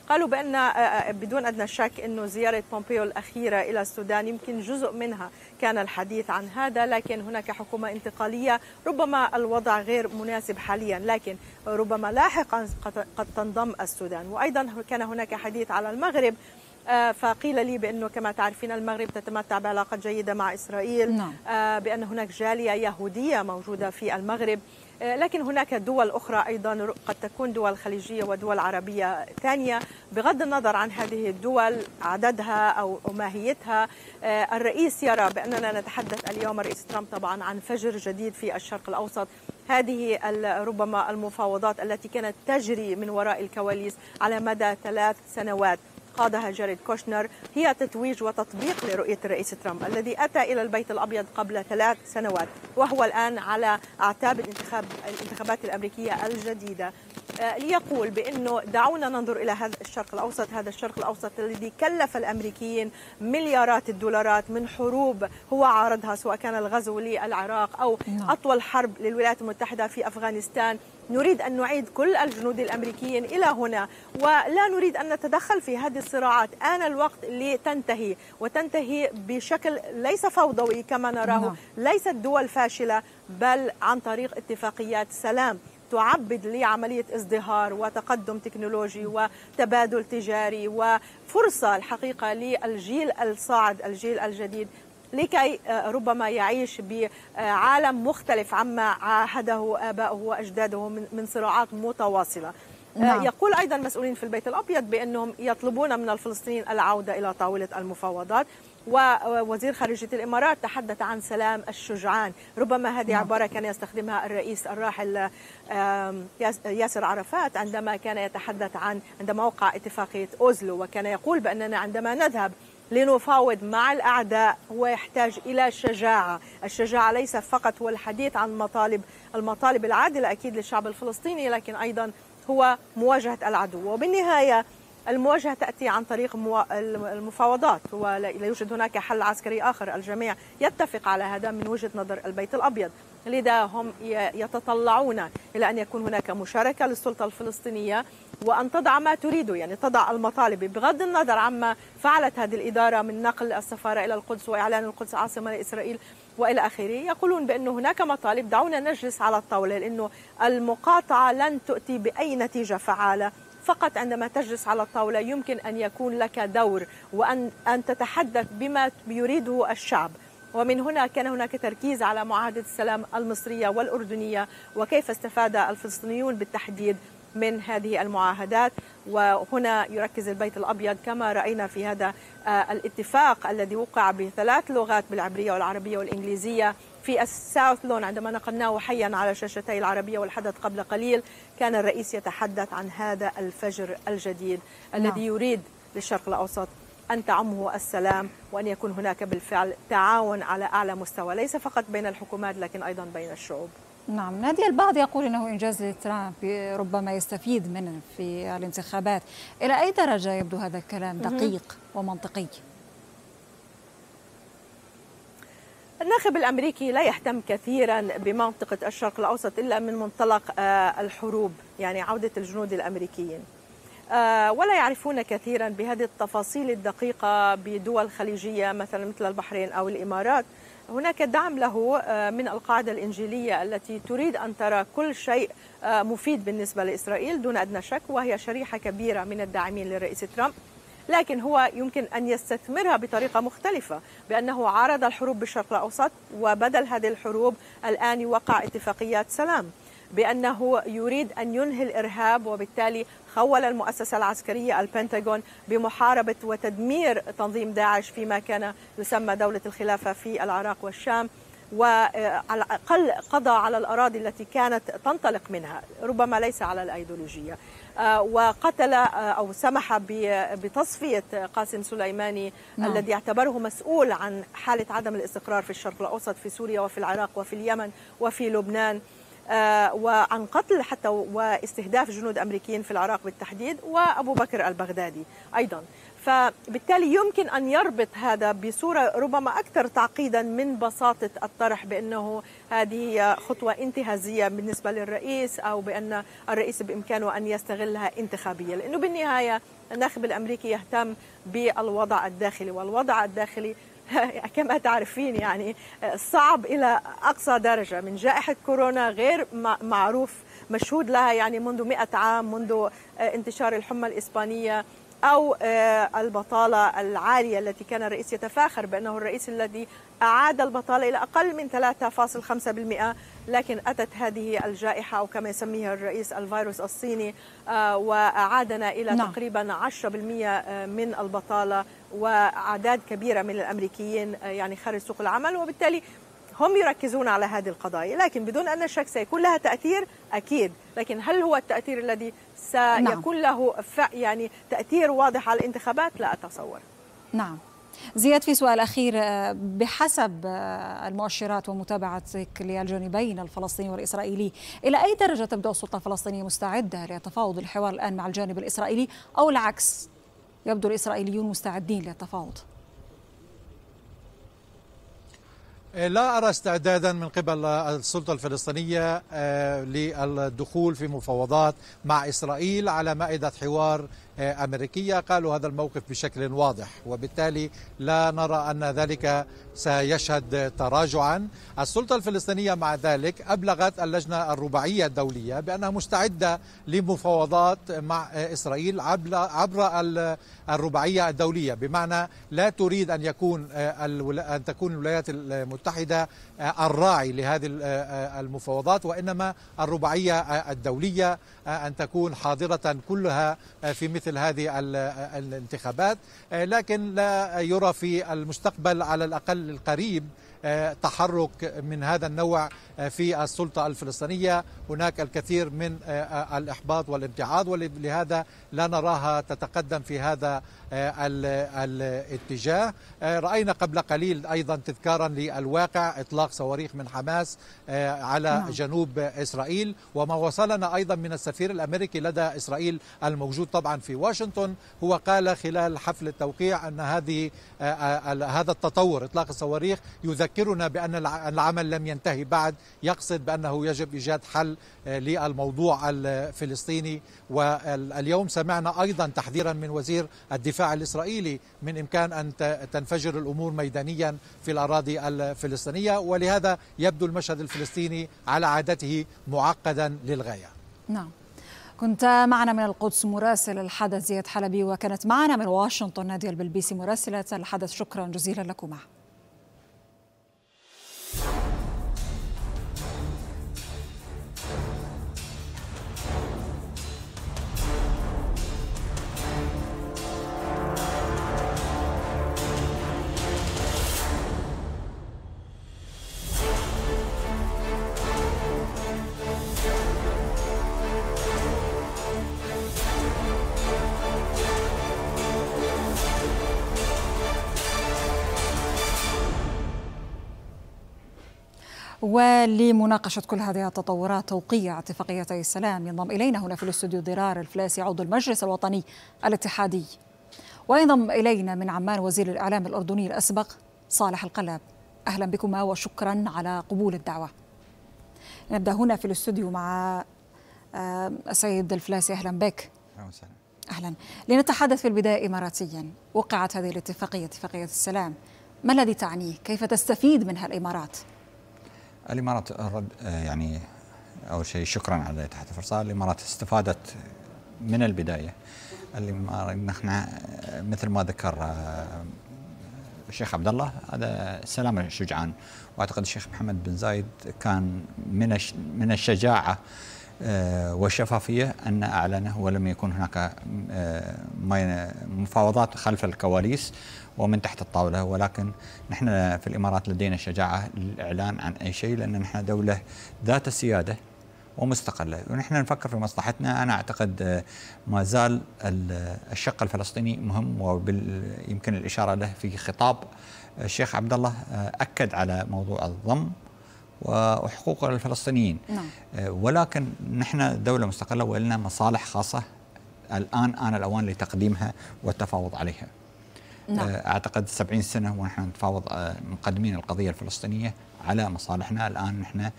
قالوا بان آه، بدون ادنى شك انه زياره بومبيو الاخيره الى السودان يمكن جزء منها كان الحديث عن هذا لكن هناك حكومه انتقاليه ربما الوضع غير مناسب حاليا لكن ربما لاحقا قد تنضم السودان وايضا كان هناك حديث على المغرب آه، فقيل لي بأنه كما تعرفين المغرب تتمتع بعلاقات جيدة مع إسرائيل نعم. آه، بأن هناك جالية يهودية موجودة في المغرب آه، لكن هناك دول أخرى أيضا قد تكون دول خليجية ودول عربية ثانية بغض النظر عن هذه الدول عددها أو ماهيتها الرئيس يرى بأننا نتحدث اليوم الرئيس ترامب طبعا عن فجر جديد في الشرق الأوسط هذه ربما المفاوضات التي كانت تجري من وراء الكواليس على مدى ثلاث سنوات قادها جاريد كوشنر هي تتويج وتطبيق لرؤية الرئيس ترامب الذي أتى إلى البيت الأبيض قبل ثلاث سنوات وهو الآن على أعتاب الانتخاب الانتخابات الأمريكية الجديدة آه، ليقول بانه دعونا ننظر الى هذا الشرق الاوسط، هذا الشرق الاوسط الذي كلف الامريكيين مليارات الدولارات من حروب هو عارضها سواء كان الغزو للعراق او نعم. اطول حرب للولايات المتحده في افغانستان نريد أن نعيد كل الجنود الأمريكيين إلى هنا ولا نريد أن نتدخل في هذه الصراعات آن الوقت لتنتهي وتنتهي بشكل ليس فوضوي كما نراه نعم. ليست دول فاشلة بل عن طريق اتفاقيات سلام تعبد لعملية ازدهار وتقدم تكنولوجي وتبادل تجاري وفرصة الحقيقة للجيل الصاعد الجيل الجديد لكي آه، ربما يعيش بعالم مختلف عما عاهده آباؤه وأجداده من صراعات متواصلة آه، نعم. يقول ايضا مسؤولين في البيت الابيض بانهم يطلبون من الفلسطينيين العوده الى طاوله المفاوضات ووزير آه، خارجيه الامارات تحدث عن سلام الشجعان، ربما هذه نعم. عباره كان يستخدمها الرئيس الراحل ياسر عرفات عندما كان يتحدث عن عندما وقع اتفاقيه اوزلو وكان يقول باننا عندما نذهب لنفاوض مع الأعداء هو يحتاج إلى شجاعة الشجاعة ليس فقط هو الحديث عن مطالب المطالب العادلة أكيد للشعب الفلسطيني لكن أيضا هو مواجهة العدو وبالنهاية المواجهة تأتي عن طريق المفاوضات ولا يوجد هناك حل عسكري آخر الجميع يتفق على هذا من وجهة نظر البيت الأبيض لذا هم يتطلعون إلى أن يكون هناك مشاركة للسلطة الفلسطينية وأن تضع ما تريد يعني تضع المطالب بغض النظر عما فعلت هذه الإدارة من نقل السفارة إلى القدس وإعلان القدس عاصمة لإسرائيل والى اخره يقولون بانه هناك مطالب دعونا نجلس على الطاوله لانه المقاطعه لن تؤتي باي نتيجه فعاله فقط عندما تجلس على الطاولة يمكن أن يكون لك دور وأن أن تتحدث بما يريده الشعب ومن هنا كان هناك تركيز على معاهدة السلام المصرية والأردنية وكيف استفاد الفلسطينيون بالتحديد من هذه المعاهدات وهنا يركز البيت الأبيض كما رأينا في هذا آه، الاتفاق الذي وقع بثلاث لغات بالعبرية والعربية والإنجليزية في الساوث لون عندما نقلناه حيا على شاشتي العربية والحدث قبل قليل كان الرئيس يتحدث عن هذا الفجر الجديد نعم. الذي يريد للشرق الأوسط أن تعمه السلام وأن يكون هناك بالفعل تعاون على أعلى مستوى ليس فقط بين الحكومات لكن أيضا بين الشعوب نعم نادي البعض يقول انه انجاز لترامب ربما يستفيد منه في الانتخابات الى اي درجه يبدو هذا الكلام دقيق ومنطقي الناخب الامريكي لا يهتم كثيرا بمنطقه الشرق الاوسط الا من منطلق آه، الحروب يعني عوده الجنود الامريكيين آه، ولا يعرفون كثيرا بهذه التفاصيل الدقيقه بدول خليجيه مثلا مثل البحرين او الامارات هناك دعم له آه، من القاعده الانجيليه التي تريد ان ترى كل شيء مفيد بالنسبه لاسرائيل دون ادنى شك وهي شريحه كبيره من الداعمين للرئيس ترامب لكن هو يمكن أن يستثمرها بطريقة مختلفة بأنه عارض الحروب بالشرق الأوسط وبدل هذه الحروب الآن يوقع اتفاقيات سلام بأنه يريد أن ينهي الإرهاب وبالتالي خول المؤسسة العسكرية البنتاغون بمحاربة وتدمير تنظيم داعش فيما كان يسمى دولة الخلافة في العراق والشام وعلى الأقل قضى على الأراضي التي كانت تنطلق منها ربما ليس على الأيديولوجية آه، وقتل آه، أو سمح بتصفية قاسم سليماني نعم. الذي اعتبره مسؤول عن حالة عدم الاستقرار في الشرق الأوسط في سوريا وفي العراق وفي اليمن وفي لبنان آه، وعن قتل حتى واستهداف جنود أمريكيين في العراق بالتحديد وأبو بكر البغدادي أيضا فبالتالي يمكن أن يربط هذا بصورة ربما أكثر تعقيدا من بساطة الطرح بأنه هذه خطوة انتهازية بالنسبة للرئيس أو بأن الرئيس بإمكانه أن يستغلها انتخابيا لأنه بالنهاية الناخب الأمريكي يهتم بالوضع الداخلي والوضع الداخلي <laughs> كما تعرفين يعني صعب إلى أقصى درجة من جائحة كورونا غير معروف مشهود لها يعني منذ مئة عام منذ انتشار الحمى الإسبانية أو آه، البطالة العالية التي كان الرئيس يتفاخر بأنه الرئيس الذي أعاد البطالة إلى أقل من 3.5% لكن أتت هذه الجائحة أو كما يسميها الرئيس الفيروس الصيني آه، وأعادنا إلى نعم. تقريبا 10% آه، من البطالة وأعداد كبيرة من الأمريكيين يعني خارج سوق العمل وبالتالي هم يركزون على هذه القضايا لكن بدون أن نشك سيكون لها تأثير أكيد لكن هل هو التأثير الذي سيكون نعم. له يعني تأثير واضح على الانتخابات لا أتصور نعم زياد في سؤال أخير آه، بحسب آه، المؤشرات ومتابعتك للجانبين الفلسطيني والإسرائيلي إلى أي درجة تبدو السلطة الفلسطينية مستعدة لتفاوض الحوار الآن مع الجانب الإسرائيلي أو العكس يبدو الإسرائيليون مستعدين للتفاوض إيه، لا أرى استعدادا من قبل السلطة الفلسطينية آه، للدخول في مفاوضات مع إسرائيل على مائدة حوار آه، أمريكية قالوا هذا الموقف بشكل واضح وبالتالي لا نرى أن ذلك سيشهد تراجعا السلطة الفلسطينية مع ذلك أبلغت اللجنة الرباعية الدولية بأنها مستعدة لمفاوضات مع إسرائيل عبر الرباعية الدولية بمعنى لا تريد أن يكون آه، أن تكون الولايات المتحدة آه، الراعي لهذه آه، آه، المفاوضات وإنما الرباعية الدولية أن تكون حاضرة كلها في مثل هذه الانتخابات لكن لا يرى في المستقبل على الأقل القريب تحرك من هذا النوع في السلطة الفلسطينية هناك الكثير من الإحباط والامتعاض ولهذا لا نراها تتقدم في هذا آه، الاتجاه آه، رأينا قبل قليل أيضا تذكارا للواقع إطلاق صواريخ من حماس آه، على نعم. جنوب إسرائيل وما وصلنا أيضا من السفير الأمريكي لدى إسرائيل الموجود طبعا في واشنطن هو قال خلال حفل التوقيع أن هذه هذا التطور إطلاق الصواريخ يذكرنا بأن العمل لم ينتهي بعد يقصد بأنه يجب إيجاد حل للموضوع الفلسطيني واليوم سمعنا ايضا تحذيرا من وزير الدفاع الاسرائيلي من امكان ان تنفجر الامور ميدانيا في الاراضي الفلسطينيه ولهذا يبدو المشهد الفلسطيني على عادته معقدا للغايه. نعم. كنت معنا من القدس مراسل الحدث زياد حلبي وكانت معنا من واشنطن نادية البلبيسي مراسلة الحدث شكرا جزيلا لكما. ولمناقشة كل هذه التطورات توقيع اتفاقيتي السلام ينضم إلينا هنا في الاستوديو ضرار الفلاسي عضو المجلس الوطني الاتحادي وينضم إلينا من عمان وزير الإعلام الأردني الأسبق صالح القلاب أهلا بكما وشكرا على قبول الدعوة نبدأ هنا في الاستوديو مع آه، السيد الفلاسي أهلا بك أهلا وسهلا أهلا لنتحدث في البداية إماراتيا وقعت هذه الاتفاقية اتفاقية السلام ما الذي تعنيه؟ كيف تستفيد منها الإمارات؟ الامارات رد آه، يعني اول شيء شكرا على تحت الفرصه الامارات استفادت من البدايه الامارات نحن آه، مثل ما ذكر آه، الشيخ عبد الله هذا سلام الشجعان واعتقد الشيخ محمد بن زايد كان من من الشجاعه آه، والشفافية أن أعلنه ولم يكن هناك آه، مفاوضات خلف الكواليس ومن تحت الطاولة ولكن نحن في الإمارات لدينا شجاعة للإعلان عن أي شيء لأن نحن دولة ذات سيادة ومستقلة ونحن نفكر في مصلحتنا أنا أعتقد آه، ما زال الشق الفلسطيني مهم ويمكن الإشارة له في خطاب الشيخ عبد الله أكد على موضوع الضم وحقوق الفلسطينيين نعم. آه، ولكن نحن دولة مستقلة ولنا مصالح خاصة الآن آن الأوان لتقديمها والتفاوض عليها نعم. آه، أعتقد 70 سنة ونحن نتفاوض آه، مقدمين القضية الفلسطينية على مصالحنا الآن نحن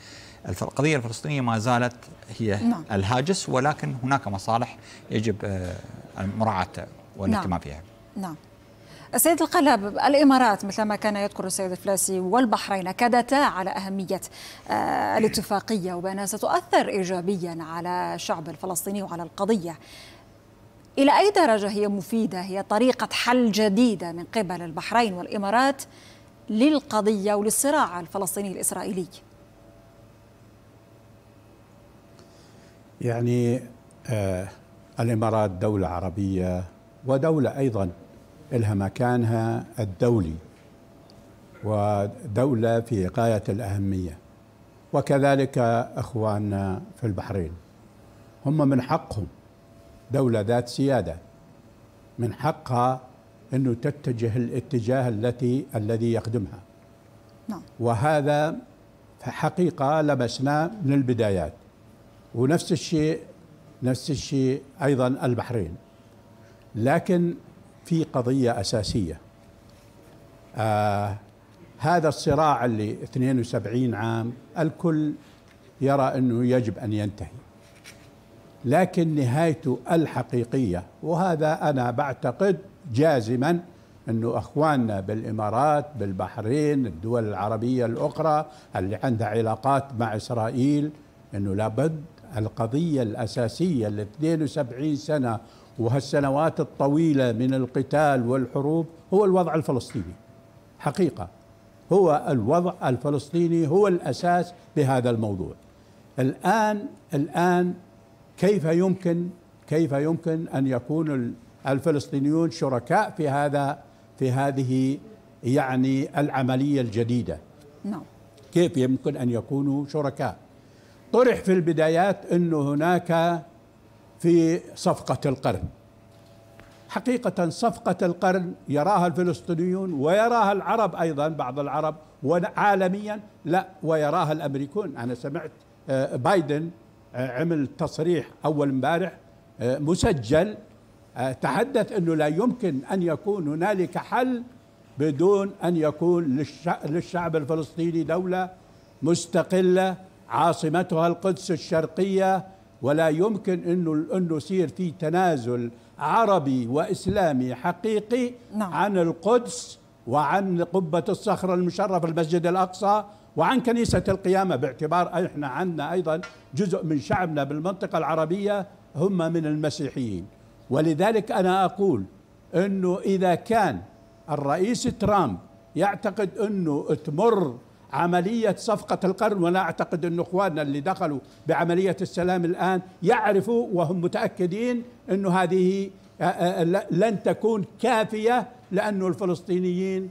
القضية الفلسطينية ما زالت هي نعم. الهاجس ولكن هناك مصالح يجب مراعاتها والاهتمام نعم. فيها نعم السيد القلب الامارات مثل ما كان يذكر السيد الفلاسي والبحرين اكدتا على اهميه آه، الاتفاقيه وبانها ستؤثر ايجابيا على الشعب الفلسطيني وعلى القضيه. الى اي درجه هي مفيده؟ هي طريقه حل جديده من قبل البحرين والامارات للقضيه وللصراع الفلسطيني الاسرائيلي. يعني آه الامارات دوله عربيه ودوله ايضا إلها مكانها الدولي ودولة في غاية الأهمية وكذلك أخواننا في البحرين هم من حقهم دولة ذات سيادة من حقها أنه تتجه الاتجاه التي الذي يخدمها نعم. وهذا في حقيقة لمسناه من البدايات ونفس الشيء نفس الشيء أيضا البحرين لكن في قضية أساسية آه هذا الصراع اللي 72 عام الكل يرى أنه يجب أن ينتهي لكن نهايته الحقيقية وهذا أنا بعتقد جازما أنه أخواننا بالإمارات بالبحرين الدول العربية الأخرى اللي عندها علاقات مع إسرائيل أنه لابد القضية الأساسية اللي 72 سنة وهالسنوات الطويلة من القتال والحروب هو الوضع الفلسطيني حقيقة هو الوضع الفلسطيني هو الأساس بهذا الموضوع الآن الآن كيف يمكن كيف يمكن أن يكون الفلسطينيون شركاء في هذا في هذه يعني العملية الجديدة نعم كيف يمكن أن يكونوا شركاء طرح في البدايات أنه هناك في صفقة القرن حقيقة صفقة القرن يراها الفلسطينيون ويراها العرب أيضا بعض العرب وعالميا لا ويراها الأمريكون أنا سمعت آه، بايدن آه، عمل تصريح أول امبارح آه، مسجل تحدث أنه لا يمكن أن يكون هنالك حل بدون أن يكون للشعب الفلسطيني دولة مستقلة عاصمتها القدس الشرقية ولا يمكن انه انه يصير في تنازل عربي واسلامي حقيقي نعم. عن القدس وعن قبه الصخره المشرفه المسجد الاقصى وعن كنيسه القيامه باعتبار احنا عندنا ايضا جزء من شعبنا بالمنطقه العربيه هم من المسيحيين ولذلك انا اقول انه اذا كان الرئيس ترامب يعتقد انه تمر عملية صفقة القرن وأنا أعتقد أن إخواننا اللي دخلوا بعملية السلام الآن يعرفوا وهم متأكدين أن هذه آه، آه، لن تكون كافية لأن الفلسطينيين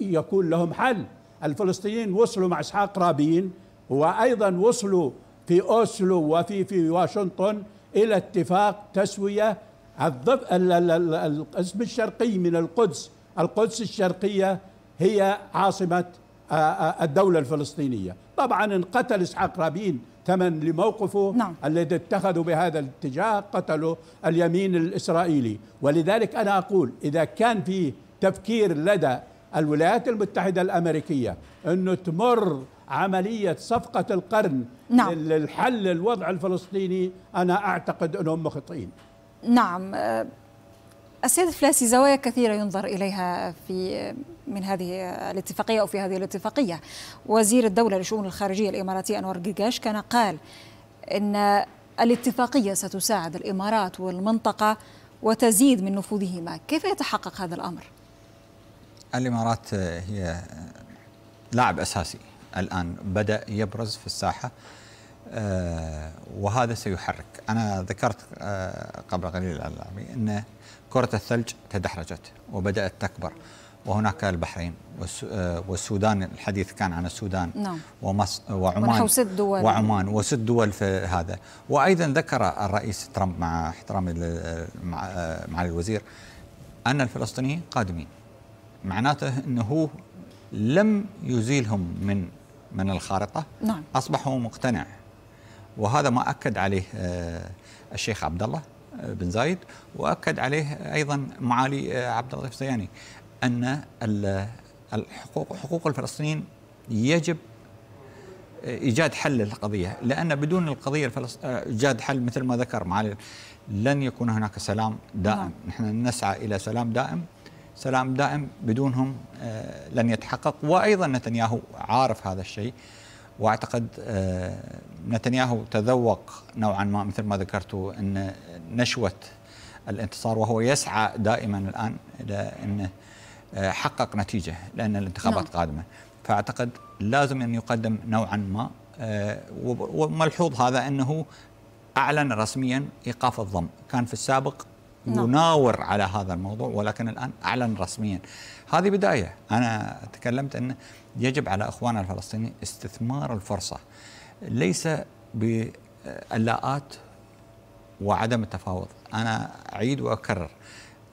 يكون لهم حل الفلسطينيين وصلوا مع إسحاق رابين وأيضا وصلوا في أوسلو وفي في واشنطن إلى اتفاق تسوية الضف... القسم الشرقي من القدس القدس الشرقية هي عاصمة آه، آه، الدولة الفلسطينية طبعا انقتل إسحاق رابين ثمن لموقفه نعم. الذي اتخذوا بهذا الاتجاه قتلوا اليمين الإسرائيلي ولذلك أنا أقول إذا كان في تفكير لدى الولايات المتحدة الأمريكية أنه تمر عملية صفقة القرن نعم. للحل الوضع الفلسطيني أنا أعتقد أنهم مخطئين نعم آه، السيد فلاسي زوايا كثيرة ينظر إليها في من هذه الاتفاقية أو في هذه الاتفاقية وزير الدولة لشؤون الخارجية الإماراتي أنور جيجاش كان قال إن الاتفاقية ستساعد الإمارات والمنطقة وتزيد من نفوذهما كيف يتحقق هذا الأمر؟ الإمارات هي لاعب أساسي الآن بدأ يبرز في الساحة آه، وهذا سيحرك أنا ذكرت آه، قبل قليل أن كرة الثلج تدحرجت وبدأت تكبر وهناك البحرين آه، والسودان الحديث كان عن السودان نعم. ومصر وعمان ست دول وعمان وست دول في هذا وايضا ذكر الرئيس ترامب مع احترامي آه، مع الوزير ان الفلسطينيين قادمين معناته انه هو لم يزيلهم من من الخارطه نعم. اصبح هو مقتنع وهذا ما اكد عليه آه، الشيخ عبد الله بن زايد واكد عليه ايضا معالي آه، عبد اللطيف الزياني ان الحقوق حقوق الفلسطينيين يجب آه، ايجاد حل للقضيه لان بدون القضيه آه، ايجاد حل مثل ما ذكر معالي لن يكون هناك سلام دائم نعم. نحن نسعى الى سلام دائم سلام دائم بدونهم لن يتحقق وايضا نتنياهو عارف هذا الشيء واعتقد نتنياهو تذوق نوعا ما مثل ما ذكرت ان نشوه الانتصار وهو يسعى دائما الان الى انه آه، حقق نتيجه لان الانتخابات نعم. قادمه فاعتقد لازم ان يقدم نوعا ما آه، وملحوظ هذا انه اعلن رسميا ايقاف الضم كان في السابق نعم. يناور على هذا الموضوع ولكن الان اعلن رسميا هذه بدايه انا تكلمت ان يجب على اخواننا الفلسطينيين استثمار الفرصه ليس باللاءات وعدم التفاوض أنا أعيد وأكرر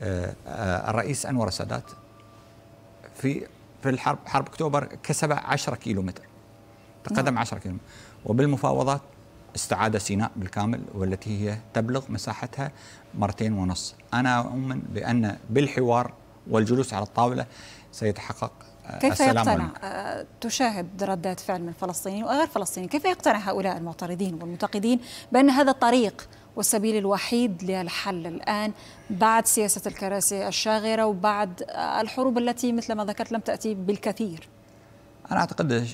آه، آه، الرئيس أنور السادات في في الحرب حرب أكتوبر كسب 10 كيلو متر تقدم 10 نعم. كيلو متر وبالمفاوضات استعاد سيناء بالكامل والتي هي تبلغ مساحتها مرتين ونص أنا أؤمن بأن بالحوار والجلوس على الطاولة سيتحقق كيف يقتنع آه، تشاهد ردات فعل من فلسطينيين وغير فلسطينيين كيف يقتنع هؤلاء المعترضين والمنتقدين بأن هذا الطريق والسبيل الوحيد للحل الآن بعد سياسة الكراسي الشاغرة وبعد آه، الحروب التي مثل ما ذكرت لم تأتي بالكثير انا اعتقد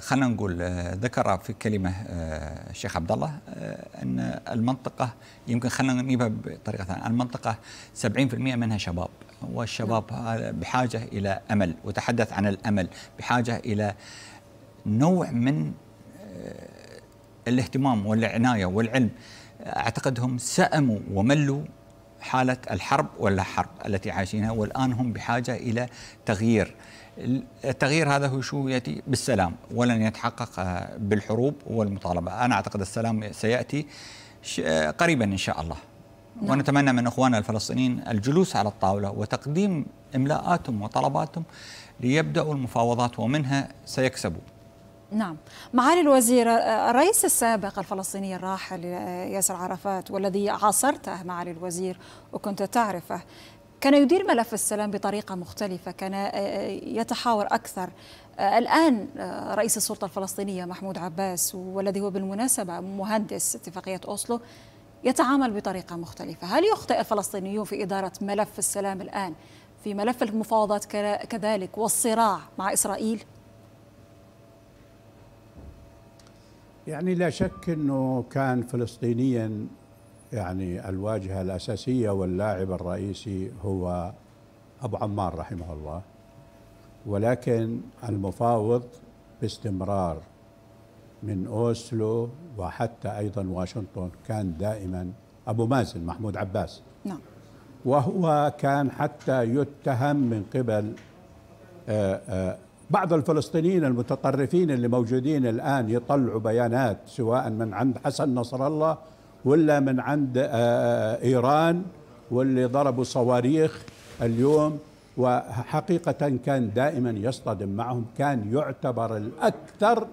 خلينا نقول آه، ذكر في كلمه آه، الشيخ عبد الله آه، ان المنطقه يمكن خلينا نجيبها بطريقه ثانيه، المنطقه 70% منها شباب والشباب نعم. بحاجه الى امل وتحدث عن الامل، بحاجه الى نوع من الاهتمام والعنايه والعلم اعتقد هم سأموا وملوا حاله الحرب ولا حرب التي عايشينها والان هم بحاجه الى تغيير التغيير هذا هو شو يأتي بالسلام ولن يتحقق آه، بالحروب والمطالبة أنا أعتقد السلام سيأتي آه، قريبا إن شاء الله نعم. ونتمنى من إخواننا الفلسطينيين الجلوس على الطاولة وتقديم إملاءاتهم وطلباتهم ليبدأوا المفاوضات ومنها سيكسبوا نعم معالي الوزير آه، الرئيس السابق الفلسطيني الراحل ياسر عرفات والذي عاصرته معالي الوزير وكنت تعرفه كان يدير ملف السلام بطريقة مختلفة كان آه، آه، يتحاور أكثر آه، الآن رئيس السلطة الفلسطينية محمود عباس والذي هو بالمناسبة مهندس اتفاقية أوسلو يتعامل بطريقة مختلفة هل يخطئ الفلسطينيون في إدارة ملف السلام الآن في ملف المفاوضات كذلك والصراع مع إسرائيل؟ يعني لا شك أنه كان فلسطينيا يعني الواجهة الأساسية واللاعب الرئيسي هو أبو عمار رحمه الله ولكن المفاوض باستمرار من أوسلو وحتى أيضا واشنطن كان دائما أبو مازن محمود عباس نعم وهو كان حتى يتهم من قبل آه، آه، بعض الفلسطينيين المتطرفين اللي موجودين الآن يطلعوا بيانات سواء من عند حسن نصر الله ولا من عند آه، آه، آه، إيران واللي ضربوا صواريخ اليوم وحقيقة كان دائما يصطدم معهم كان يعتبر الأكثر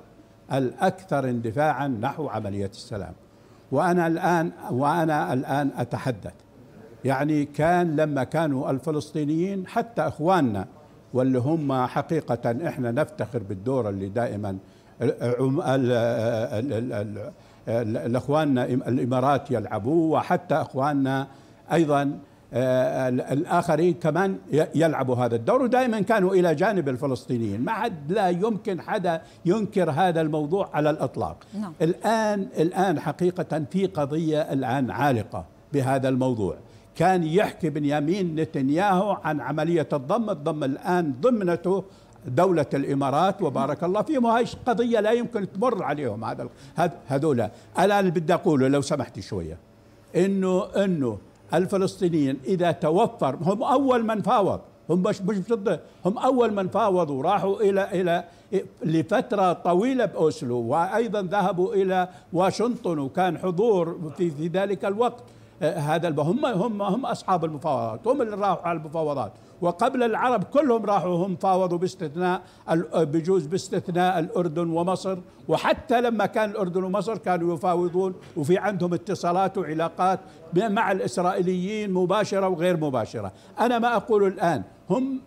الأكثر اندفاعا نحو عملية السلام وأنا الآن وأنا الآن أتحدث يعني كان لما كانوا الفلسطينيين حتى إخواننا واللي هم حقيقة إحنا نفتخر بالدور اللي دائما الاخواننا الامارات يلعبوا وحتى اخواننا ايضا آه، الاخرين كمان يلعبوا هذا الدور ودائما كانوا الى جانب الفلسطينيين ما حد لا يمكن حدا ينكر هذا الموضوع على الاطلاق نعم. الان الان حقيقه في قضيه الان عالقه بهذا الموضوع كان يحكي بنيامين نتنياهو عن عمليه الضم الضم الان ضمنته دولة الإمارات وبارك الله فيهم وهي قضية لا يمكن تمر عليهم هذا هذولا الآن بدي أقوله لو سمحت شوية إنه إنه الفلسطينيين إذا توفر هم أول من فاوض هم مش مش ضد هم أول من فاوضوا راحوا إلى إلى لفترة طويلة بأوسلو وأيضا ذهبوا إلى واشنطن وكان حضور في, في ذلك الوقت هذا هم هم هم اصحاب المفاوضات هم اللي راحوا على المفاوضات وقبل العرب كلهم راحوا هم فاوضوا باستثناء بجوز باستثناء الاردن ومصر وحتى لما كان الاردن ومصر كانوا يفاوضون وفي عندهم اتصالات وعلاقات مع الاسرائيليين مباشره وغير مباشره انا ما اقول الان هم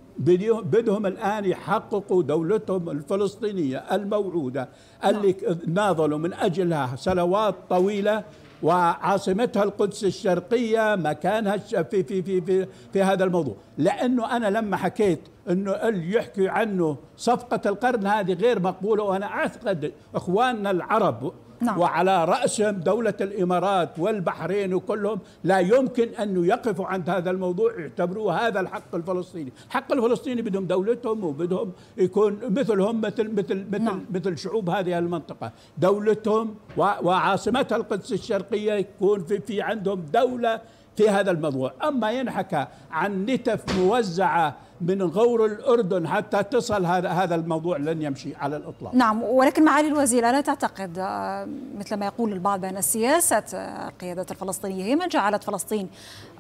بدهم الآن يحققوا دولتهم الفلسطينية الموعودة اللي نعم. ناضلوا من أجلها سنوات طويلة وعاصمتها القدس الشرقية مكانها في, في, في, في, في هذا الموضوع لأنه أنا لما حكيت أنه اللي يحكي عنه صفقة القرن هذه غير مقبولة وأنا أعتقد إخواننا العرب نعم. وعلى رأسهم دولة الإمارات والبحرين وكلهم لا يمكن أن يقفوا عند هذا الموضوع يعتبروا هذا الحق الفلسطيني حق الفلسطيني بدهم دولتهم وبدهم يكون مثلهم مثل مثل مثل, نعم. مثل شعوب هذه المنطقة دولتهم وعاصمتها القدس الشرقية يكون في, في عندهم دولة في هذا الموضوع أما ينحكى عن نتف موزعة من غور الأردن حتى تصل هذا هذا الموضوع لن يمشي على الإطلاق نعم ولكن معالي الوزير ألا تعتقد آه، مثل ما يقول البعض بأن سياسة القيادة آه، الفلسطينية هي من جعلت فلسطين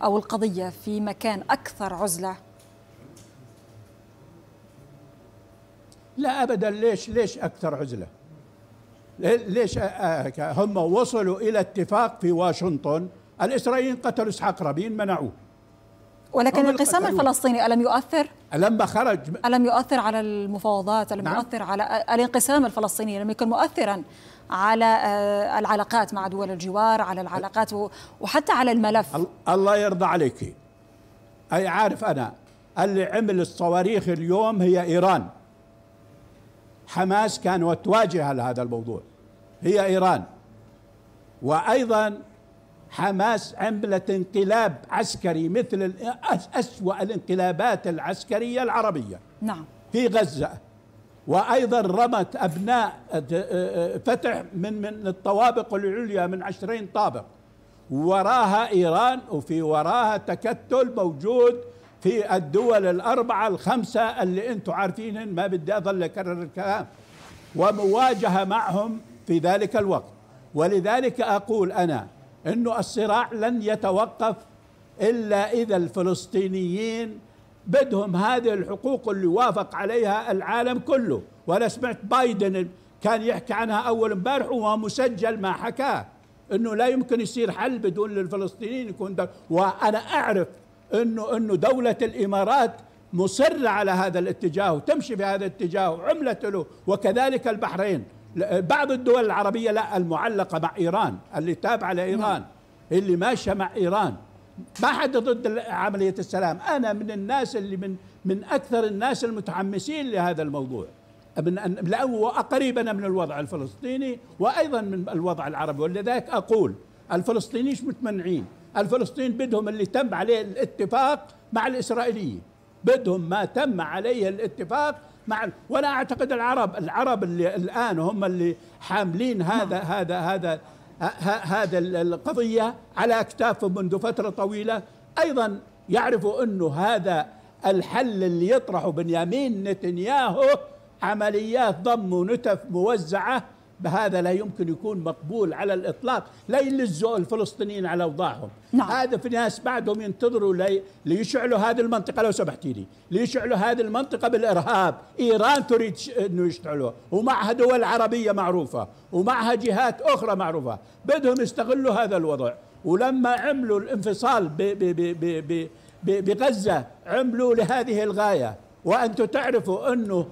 أو القضية في مكان أكثر عزلة لا أبدا ليش ليش أكثر عزلة ليش آه، هم وصلوا إلى اتفاق في واشنطن الإسرائيليين قتلوا إسحاق رابين منعوه ولكن الانقسام الفلسطيني ألم يؤثر؟ لما خرج ألم يؤثر على المفاوضات؟ ألم نعم؟ يؤثر على الانقسام الفلسطيني؟ لم يكن مؤثرا على آه، العلاقات مع دول الجوار على العلاقات وحتى على الملف الله يرضى عليك أي عارف أنا اللي عمل الصواريخ اليوم هي إيران حماس كانت تواجه هذا الموضوع هي إيران وأيضا حماس عملت انقلاب عسكري مثل أسوأ الانقلابات العسكرية العربية نعم في غزة وأيضا رمت أبناء فتح من من الطوابق العليا من عشرين طابق وراها إيران وفي وراها تكتل موجود في الدول الأربعة الخمسة اللي أنتم عارفينهن ما بدي أظل أكرر الكلام ومواجهة معهم في ذلك الوقت ولذلك أقول أنا انه الصراع لن يتوقف الا اذا الفلسطينيين بدهم هذه الحقوق اللي وافق عليها العالم كله وانا سمعت بايدن كان يحكي عنها اول امبارح ومسجل ما حكاه انه لا يمكن يصير حل بدون للفلسطينيين يكون وانا اعرف انه انه دوله الامارات مصره على هذا الاتجاه وتمشي في هذا الاتجاه وعملت له وكذلك البحرين بعض الدول العربية لا المعلقة مع إيران اللي تابعة نعم. لإيران اللي ماشية مع إيران ما حد ضد عملية السلام أنا من الناس اللي من من أكثر الناس المتحمسين لهذا الموضوع من لأنه قريب أنا من الوضع الفلسطيني وأيضا من الوضع العربي ولذلك أقول الفلسطينيين مش متمنعين الفلسطين بدهم اللي تم عليه الاتفاق مع الإسرائيليين بدهم ما تم عليه الاتفاق مع وانا اعتقد العرب العرب اللي الان هم اللي حاملين هذا نعم. هذا هذا هذا القضيه على اكتافهم منذ فتره طويله ايضا يعرفوا انه هذا الحل اللي يطرحه بنيامين نتنياهو عمليات ضم ونتف موزعه بهذا لا يمكن يكون مقبول على الإطلاق لا يلزوا الفلسطينيين على أوضاعهم نعم. هذا في ناس بعدهم ينتظروا لي ليشعلوا هذه المنطقة لو سمحتي لي ليشعلوا هذه المنطقة بالإرهاب إيران تريد أنه يشتعلوها ومعها دول عربية معروفة ومعها جهات أخرى معروفة بدهم يستغلوا هذا الوضع ولما عملوا الانفصال ب ب ب ب بغزة عملوا لهذه الغاية وأنتم تعرفوا أنه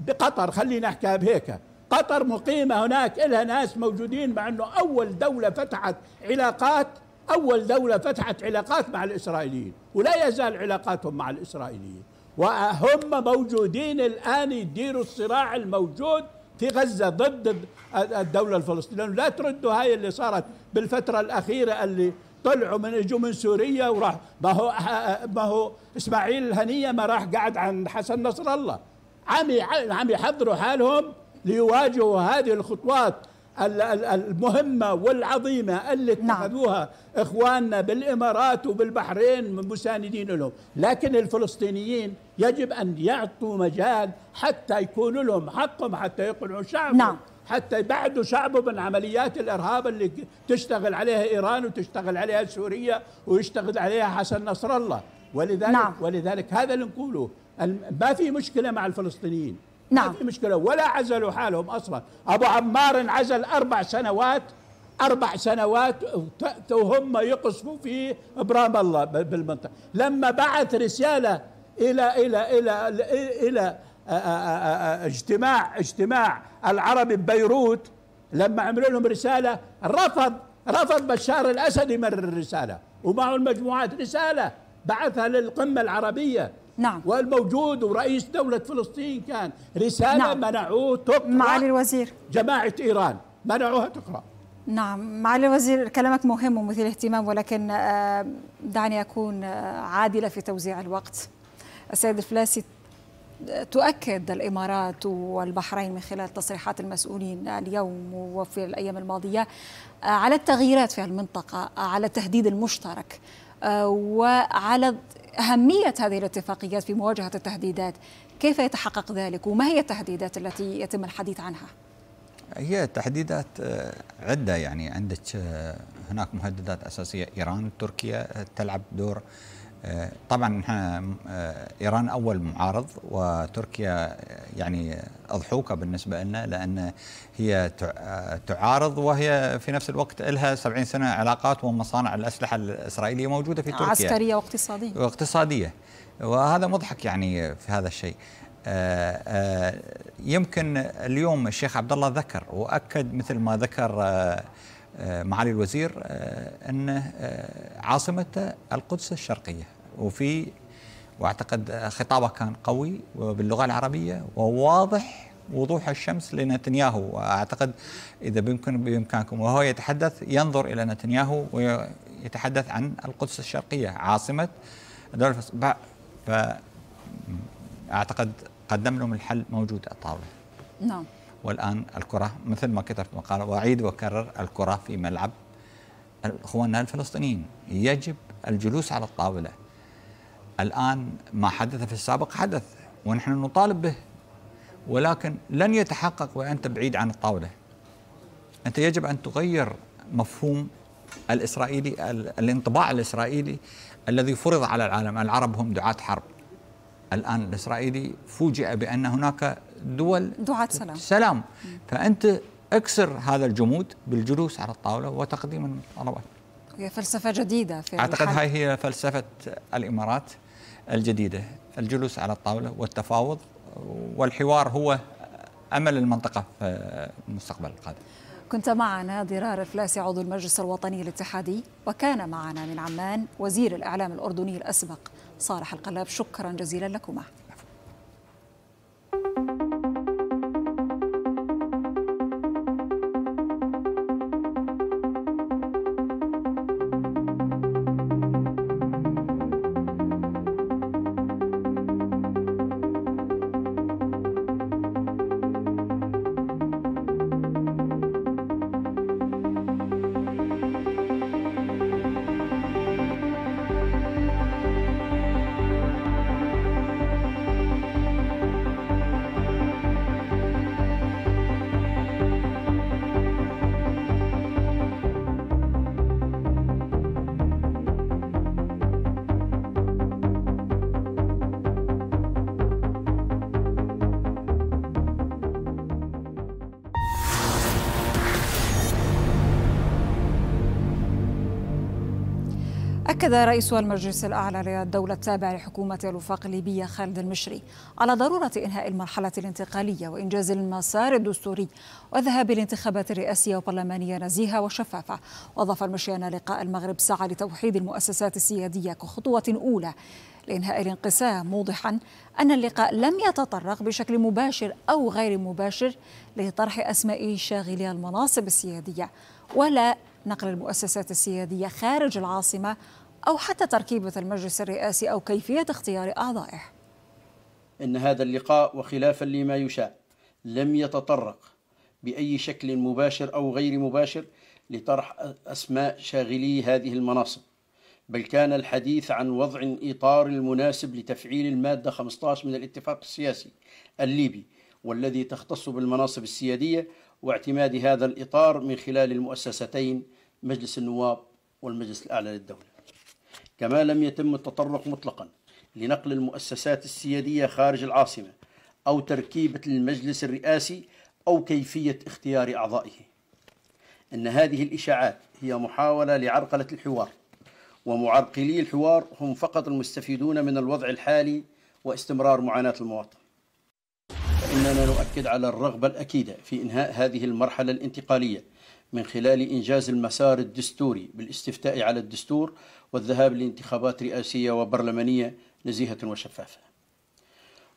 بقطر خلينا نحكيها بهيك قطر مقيمة هناك إلها ناس موجودين مع أنه أول دولة فتحت علاقات أول دولة فتحت علاقات مع الإسرائيليين ولا يزال علاقاتهم مع الإسرائيليين وهم موجودين الآن يديروا الصراع الموجود في غزة ضد الدولة الفلسطينية لا تردوا هاي اللي صارت بالفترة الأخيرة اللي طلعوا من اجوا من سوريا وراح ما هو ما هو اسماعيل الهنيه ما راح قعد عند حسن نصر الله عم عم يحضروا حالهم ليواجهوا هذه الخطوات المهمة والعظيمة اللي نعم. اتخذوها نعم. إخواننا بالإمارات وبالبحرين مساندين لهم لكن الفلسطينيين يجب أن يعطوا مجال حتى يكون لهم حقهم حتى يقنعوا شعبهم نعم. حتى يبعدوا شعبه من عمليات الارهاب اللي تشتغل عليها ايران وتشتغل عليها سوريا ويشتغل عليها حسن نصر الله ولذلك نعم. ولذلك هذا اللي نقوله ما في مشكله مع الفلسطينيين نعم ما في مشكله ولا عزلوا حالهم اصلا ابو عمار انعزل اربع سنوات اربع سنوات وهم يقصفوا في ابرام الله بالمنطقه لما بعث رساله الى الى الى الى, إلى اجتماع اجتماع العرب ببيروت لما عملوا لهم رساله رفض رفض بشار الاسد يمرر الرساله ومعه المجموعات رساله بعثها للقمه العربيه نعم والموجود ورئيس دولة فلسطين كان رسالة نعم. منعوه تقرأ معالي الوزير جماعة إيران منعوها تقرأ نعم معالي الوزير كلامك مهم ومثير اهتمام ولكن آه، دعني أكون آه، عادلة في توزيع الوقت السيد الفلاسي تؤكد الامارات والبحرين من خلال تصريحات المسؤولين اليوم وفي الايام الماضيه آه، على التغييرات في المنطقه على التهديد المشترك وعلى أهمية هذه الاتفاقيات في مواجهة التهديدات كيف يتحقق ذلك وما هي التهديدات التي يتم الحديث عنها؟ هي تحديدات آه، عدة يعني عندك آه، هناك مهددات أساسية إيران تركيا آه، تلعب دور طبعا آه، ايران اول معارض وتركيا آه، يعني اضحوكه بالنسبه لنا لان هي آه، تعارض وهي في نفس الوقت لها 70 سنه علاقات ومصانع الاسلحه الاسرائيليه موجوده في تركيا عسكريه واقتصاديه واقتصاديه وهذا مضحك يعني في هذا الشيء يمكن اليوم الشيخ عبد الله ذكر واكد مثل ما ذكر معالي الوزير آه، أن آه، عاصمة القدس الشرقية وفي واعتقد خطابه كان قوي وباللغه العربيه وواضح وضوح الشمس لنتنياهو واعتقد اذا بيمكن بامكانكم وهو يتحدث ينظر الى نتنياهو ويتحدث عن القدس الشرقيه عاصمه الدوله فاعتقد قدم لهم الحل موجود على الطاوله. نعم. والآن الكرة مثل ما كتبت مقال وأعيد وأكرر الكرة في ملعب اخواننا الفلسطينيين يجب الجلوس على الطاوله الان ما حدث في السابق حدث ونحن نطالب به ولكن لن يتحقق وانت بعيد عن الطاوله انت يجب ان تغير مفهوم الاسرائيلي الانطباع الاسرائيلي الذي فرض على العالم العرب هم دعاه حرب الآن الإسرائيلي فوجئ بأن هناك دول دعاة سلام سلام فأنت اكسر هذا الجمود بالجلوس على الطاولة وتقديم الطلبات هي فلسفة جديدة في أعتقد هاي هي فلسفة الإمارات الجديدة الجلوس على الطاولة والتفاوض والحوار هو أمل المنطقة في المستقبل القادم كنت معنا ضرار الفلاسي عضو المجلس الوطني الاتحادي وكان معنا من عمان وزير الإعلام الأردني الأسبق صالح القلاب شكرا جزيلا لكما أكد رئيس المجلس الأعلى للدولة التابع لحكومة الوفاق الليبية خالد المشري على ضرورة إنهاء المرحلة الانتقالية وإنجاز المسار الدستوري وذهاب الانتخابات الرئاسية وبرلمانية نزيهة وشفافة وأضاف المشري أن لقاء المغرب سعى لتوحيد المؤسسات السيادية كخطوة أولى لإنهاء الانقسام موضحا أن اللقاء لم يتطرق بشكل مباشر أو غير مباشر لطرح أسماء شاغلي المناصب السيادية ولا نقل المؤسسات السيادية خارج العاصمة أو حتى تركيبة المجلس الرئاسي أو كيفية اختيار أعضائه أن هذا اللقاء وخلافا لما يشاء لم يتطرق بأي شكل مباشر أو غير مباشر لطرح أسماء شاغلي هذه المناصب بل كان الحديث عن وضع إطار المناسب لتفعيل المادة 15 من الاتفاق السياسي الليبي والذي تختص بالمناصب السيادية واعتماد هذا الإطار من خلال المؤسستين مجلس النواب والمجلس الأعلى للدولة كما لم يتم التطرق مطلقا لنقل المؤسسات السيادية خارج العاصمة أو تركيبة المجلس الرئاسي أو كيفية اختيار أعضائه أن هذه الإشاعات هي محاولة لعرقلة الحوار ومعرقلي الحوار هم فقط المستفيدون من الوضع الحالي واستمرار معاناة المواطن فإننا نؤكد على الرغبة الأكيدة في إنهاء هذه المرحلة الانتقالية من خلال إنجاز المسار الدستوري بالاستفتاء على الدستور والذهاب لانتخابات رئاسية وبرلمانية نزيهة وشفافة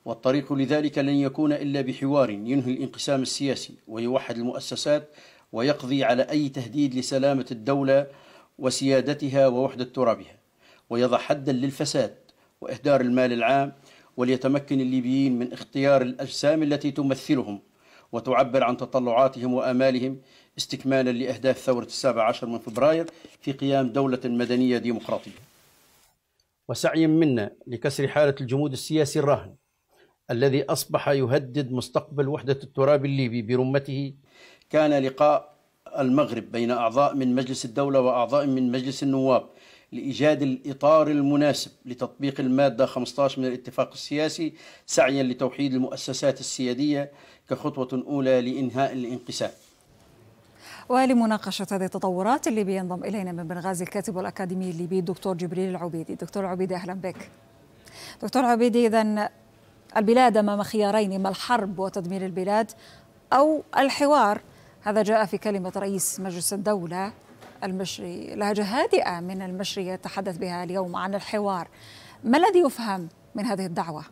والطريق لذلك لن يكون إلا بحوار ينهي الانقسام السياسي ويوحد المؤسسات ويقضي على أي تهديد لسلامة الدولة وسيادتها ووحدة ترابها ويضع حدا للفساد وإهدار المال العام وليتمكن الليبيين من اختيار الأجسام التي تمثلهم وتعبر عن تطلعاتهم وآمالهم استكمالا لأهداف ثورة السابع عشر من فبراير في قيام دولة مدنية ديمقراطية وسعيا منا لكسر حالة الجمود السياسي الراهن الذي أصبح يهدد مستقبل وحدة التراب الليبي برمته كان لقاء المغرب بين أعضاء من مجلس الدولة وأعضاء من مجلس النواب لإيجاد الإطار المناسب لتطبيق المادة 15 من الاتفاق السياسي سعيا لتوحيد المؤسسات السيادية كخطوة أولى لإنهاء الانقسام ولمناقشة هذه التطورات اللي ينضم إلينا من بنغازي الكاتب والأكاديمي الليبي الدكتور جبريل العبيدي دكتور عبيدي أهلا بك دكتور عبيدي إذا البلاد أمام خيارين إما الحرب وتدمير البلاد أو الحوار هذا جاء في كلمة رئيس مجلس الدولة المشري لهجة هادئة من المشري يتحدث بها اليوم عن الحوار ما الذي يفهم من هذه الدعوة؟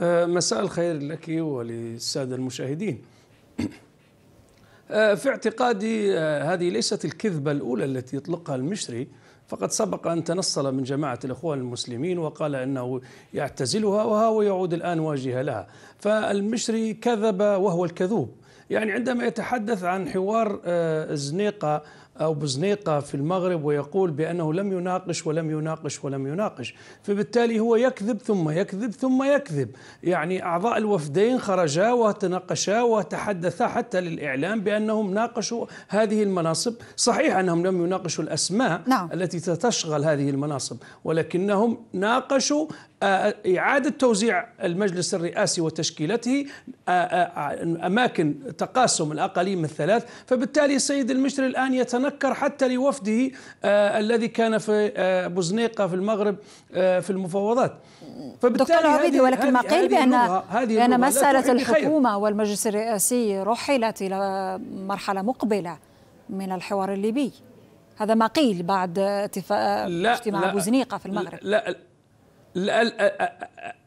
آه، مساء الخير لك وللساده المشاهدين. آه، في اعتقادي آه، هذه ليست الكذبه الاولى التي يطلقها المشري فقد سبق ان تنصل من جماعه الاخوان المسلمين وقال انه يعتزلها وها هو يعود الان واجهه لها، فالمشري كذب وهو الكذوب، يعني عندما يتحدث عن حوار زنيقه أو بزنيقة في المغرب ويقول بأنه لم يناقش ولم يناقش ولم يناقش فبالتالي هو يكذب ثم يكذب ثم يكذب يعني أعضاء الوفدين خرجا وتناقشا وتحدثا حتى للإعلام بأنهم ناقشوا هذه المناصب صحيح أنهم لم يناقشوا الأسماء نعم. التي تتشغل هذه المناصب ولكنهم ناقشوا آه، آه، إعادة توزيع المجلس الرئاسي وتشكيلته آه، أماكن تقاسم الأقاليم الثلاث فبالتالي السيد المشري الآن يتنكر حتى لوفده الذي كان في بوزنيقة في المغرب في المفاوضات فبالتالي دكتور عبيدي ولكن ما قيل بأن بأن مسألة الحكومة والمجلس الرئاسي رحلت إلى مرحلة مقبلة من الحوار الليبي هذا ما قيل بعد اتفاق اجتماع بوزنيقة في المغرب لا, لا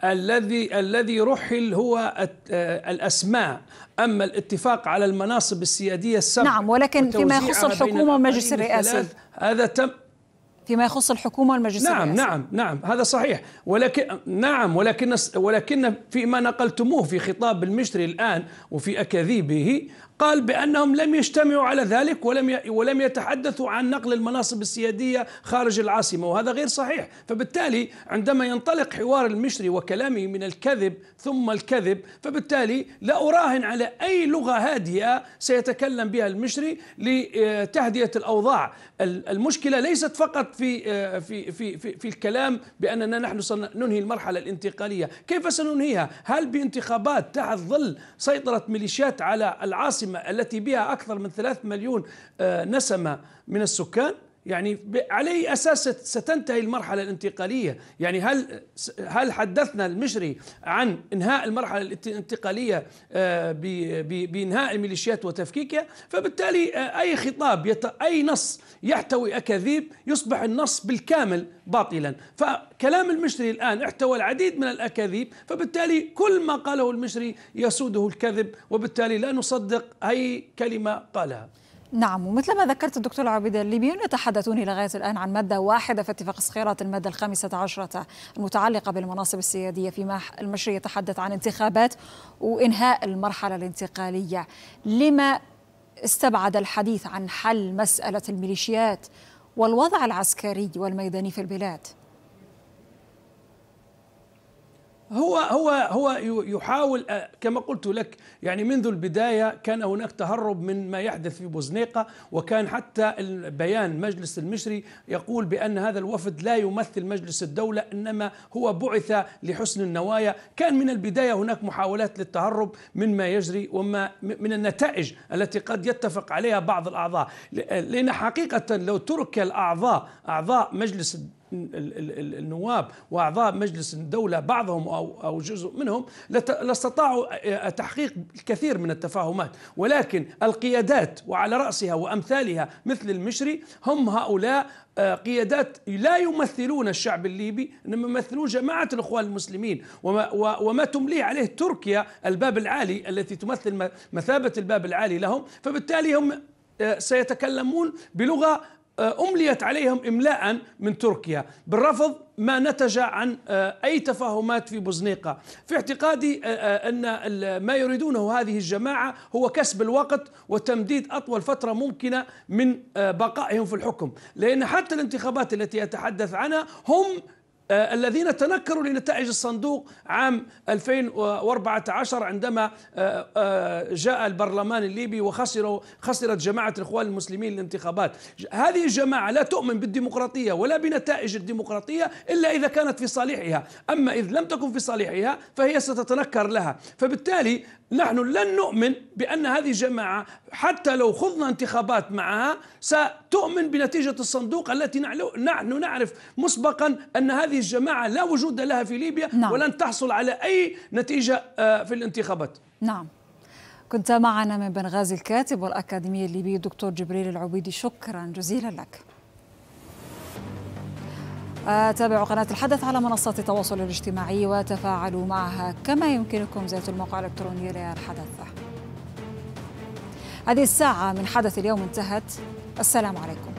الذي الذي رحل هو الاسماء اما الاتفاق على المناصب السياديه السبع نعم ولكن فيما يخص الحكومه ومجلس الرئاسي هذا تم فيما يخص الحكومه والمجلس نعم الرئاسي نعم نعم هذا صحيح ولكن نعم ولكن ولكن فيما نقلتموه في خطاب المشري الان وفي اكاذيبه قال بأنهم لم يجتمعوا على ذلك ولم ولم يتحدثوا عن نقل المناصب السيادية خارج العاصمة وهذا غير صحيح فبالتالي عندما ينطلق حوار المشري وكلامه من الكذب ثم الكذب فبالتالي لا أراهن على أي لغة هادئة سيتكلم بها المشري لتهدئة الأوضاع المشكلة ليست فقط في آه، في في في, في الكلام بأننا نحن سننهي المرحلة الانتقالية كيف سننهيها هل بانتخابات تحت ظل سيطرة ميليشيات على العاصمة العاصمة التي بها أكثر من ثلاث مليون آه، نسمة من السكان يعني على اي اساس ستنتهي المرحله الانتقاليه؟ يعني هل هل حدثنا المشري عن انهاء المرحله الانتقاليه آه، بانهاء الميليشيات وتفكيكها؟ فبالتالي آه، اي خطاب يت... اي نص يحتوي اكاذيب يصبح النص بالكامل باطلا، فكلام المشري الان احتوى العديد من الاكاذيب، فبالتالي كل ما قاله المشري يسوده الكذب، وبالتالي لا نصدق اي كلمه قالها. نعم ومثل ما ذكرت الدكتور عبيد الليبيون يتحدثون إلى غاية الآن عن مادة واحدة في اتفاق الصخيرات المادة الخامسة عشرة المتعلقة بالمناصب السيادية فيما المشري يتحدث عن انتخابات وإنهاء المرحلة الانتقالية لما استبعد الحديث عن حل مسألة الميليشيات والوضع العسكري والميداني في البلاد هو هو هو يحاول آه، كما قلت لك يعني منذ البدايه كان هناك تهرب من ما يحدث في بوزنيقه وكان حتى البيان مجلس المشري يقول بان هذا الوفد لا يمثل مجلس الدوله انما هو بعث لحسن النوايا كان من البدايه هناك محاولات للتهرب مما يجري وما من النتائج التي قد يتفق عليها بعض الاعضاء لان حقيقه لو ترك الاعضاء اعضاء مجلس النواب واعضاء مجلس الدوله بعضهم او او جزء منهم لاستطاعوا آه، تحقيق الكثير من التفاهمات ولكن القيادات وعلى راسها وامثالها مثل المشري هم هؤلاء آه، قيادات لا يمثلون الشعب الليبي انما يمثلون جماعه الاخوان المسلمين وما, وما تمليه عليه تركيا الباب العالي التي تمثل مثابه الباب العالي لهم فبالتالي هم آه، سيتكلمون بلغه آه، أمليت عليهم إملاء من تركيا بالرفض ما نتج عن آه، أي تفاهمات في بوزنيقة في اعتقادي آه، أن ما يريدونه هذه الجماعة هو كسب الوقت وتمديد أطول فترة ممكنة من بقائهم في الحكم لأن حتى الانتخابات التي يتحدث عنها هم آه، الذين تنكروا لنتائج الصندوق عام 2014 عندما آه، آه، جاء البرلمان الليبي وخسروا خسرت جماعة الإخوان المسلمين الانتخابات هذه الجماعة لا تؤمن بالديمقراطية ولا بنتائج الديمقراطية إلا إذا كانت في صالحها أما اذا لم تكن في صالحها فهي ستتنكر لها فبالتالي نحن لن نؤمن بأن هذه الجماعة حتى لو خضنا انتخابات معها ستنكر تؤمن بنتيجة الصندوق التي نحن نعرف مسبقا أن هذه الجماعة لا وجود لها في ليبيا نعم. ولن تحصل على أي نتيجة آه، في الانتخابات نعم كنت معنا من بنغازي الكاتب والأكاديمية الليبية الدكتور جبريل العبيدي شكرا جزيلا لك تابعوا قناة الحدث على منصات التواصل الاجتماعي وتفاعلوا معها كما يمكنكم زيارة الموقع الإلكتروني للحدث هذه الساعة من حدث اليوم انتهت السلام عليكم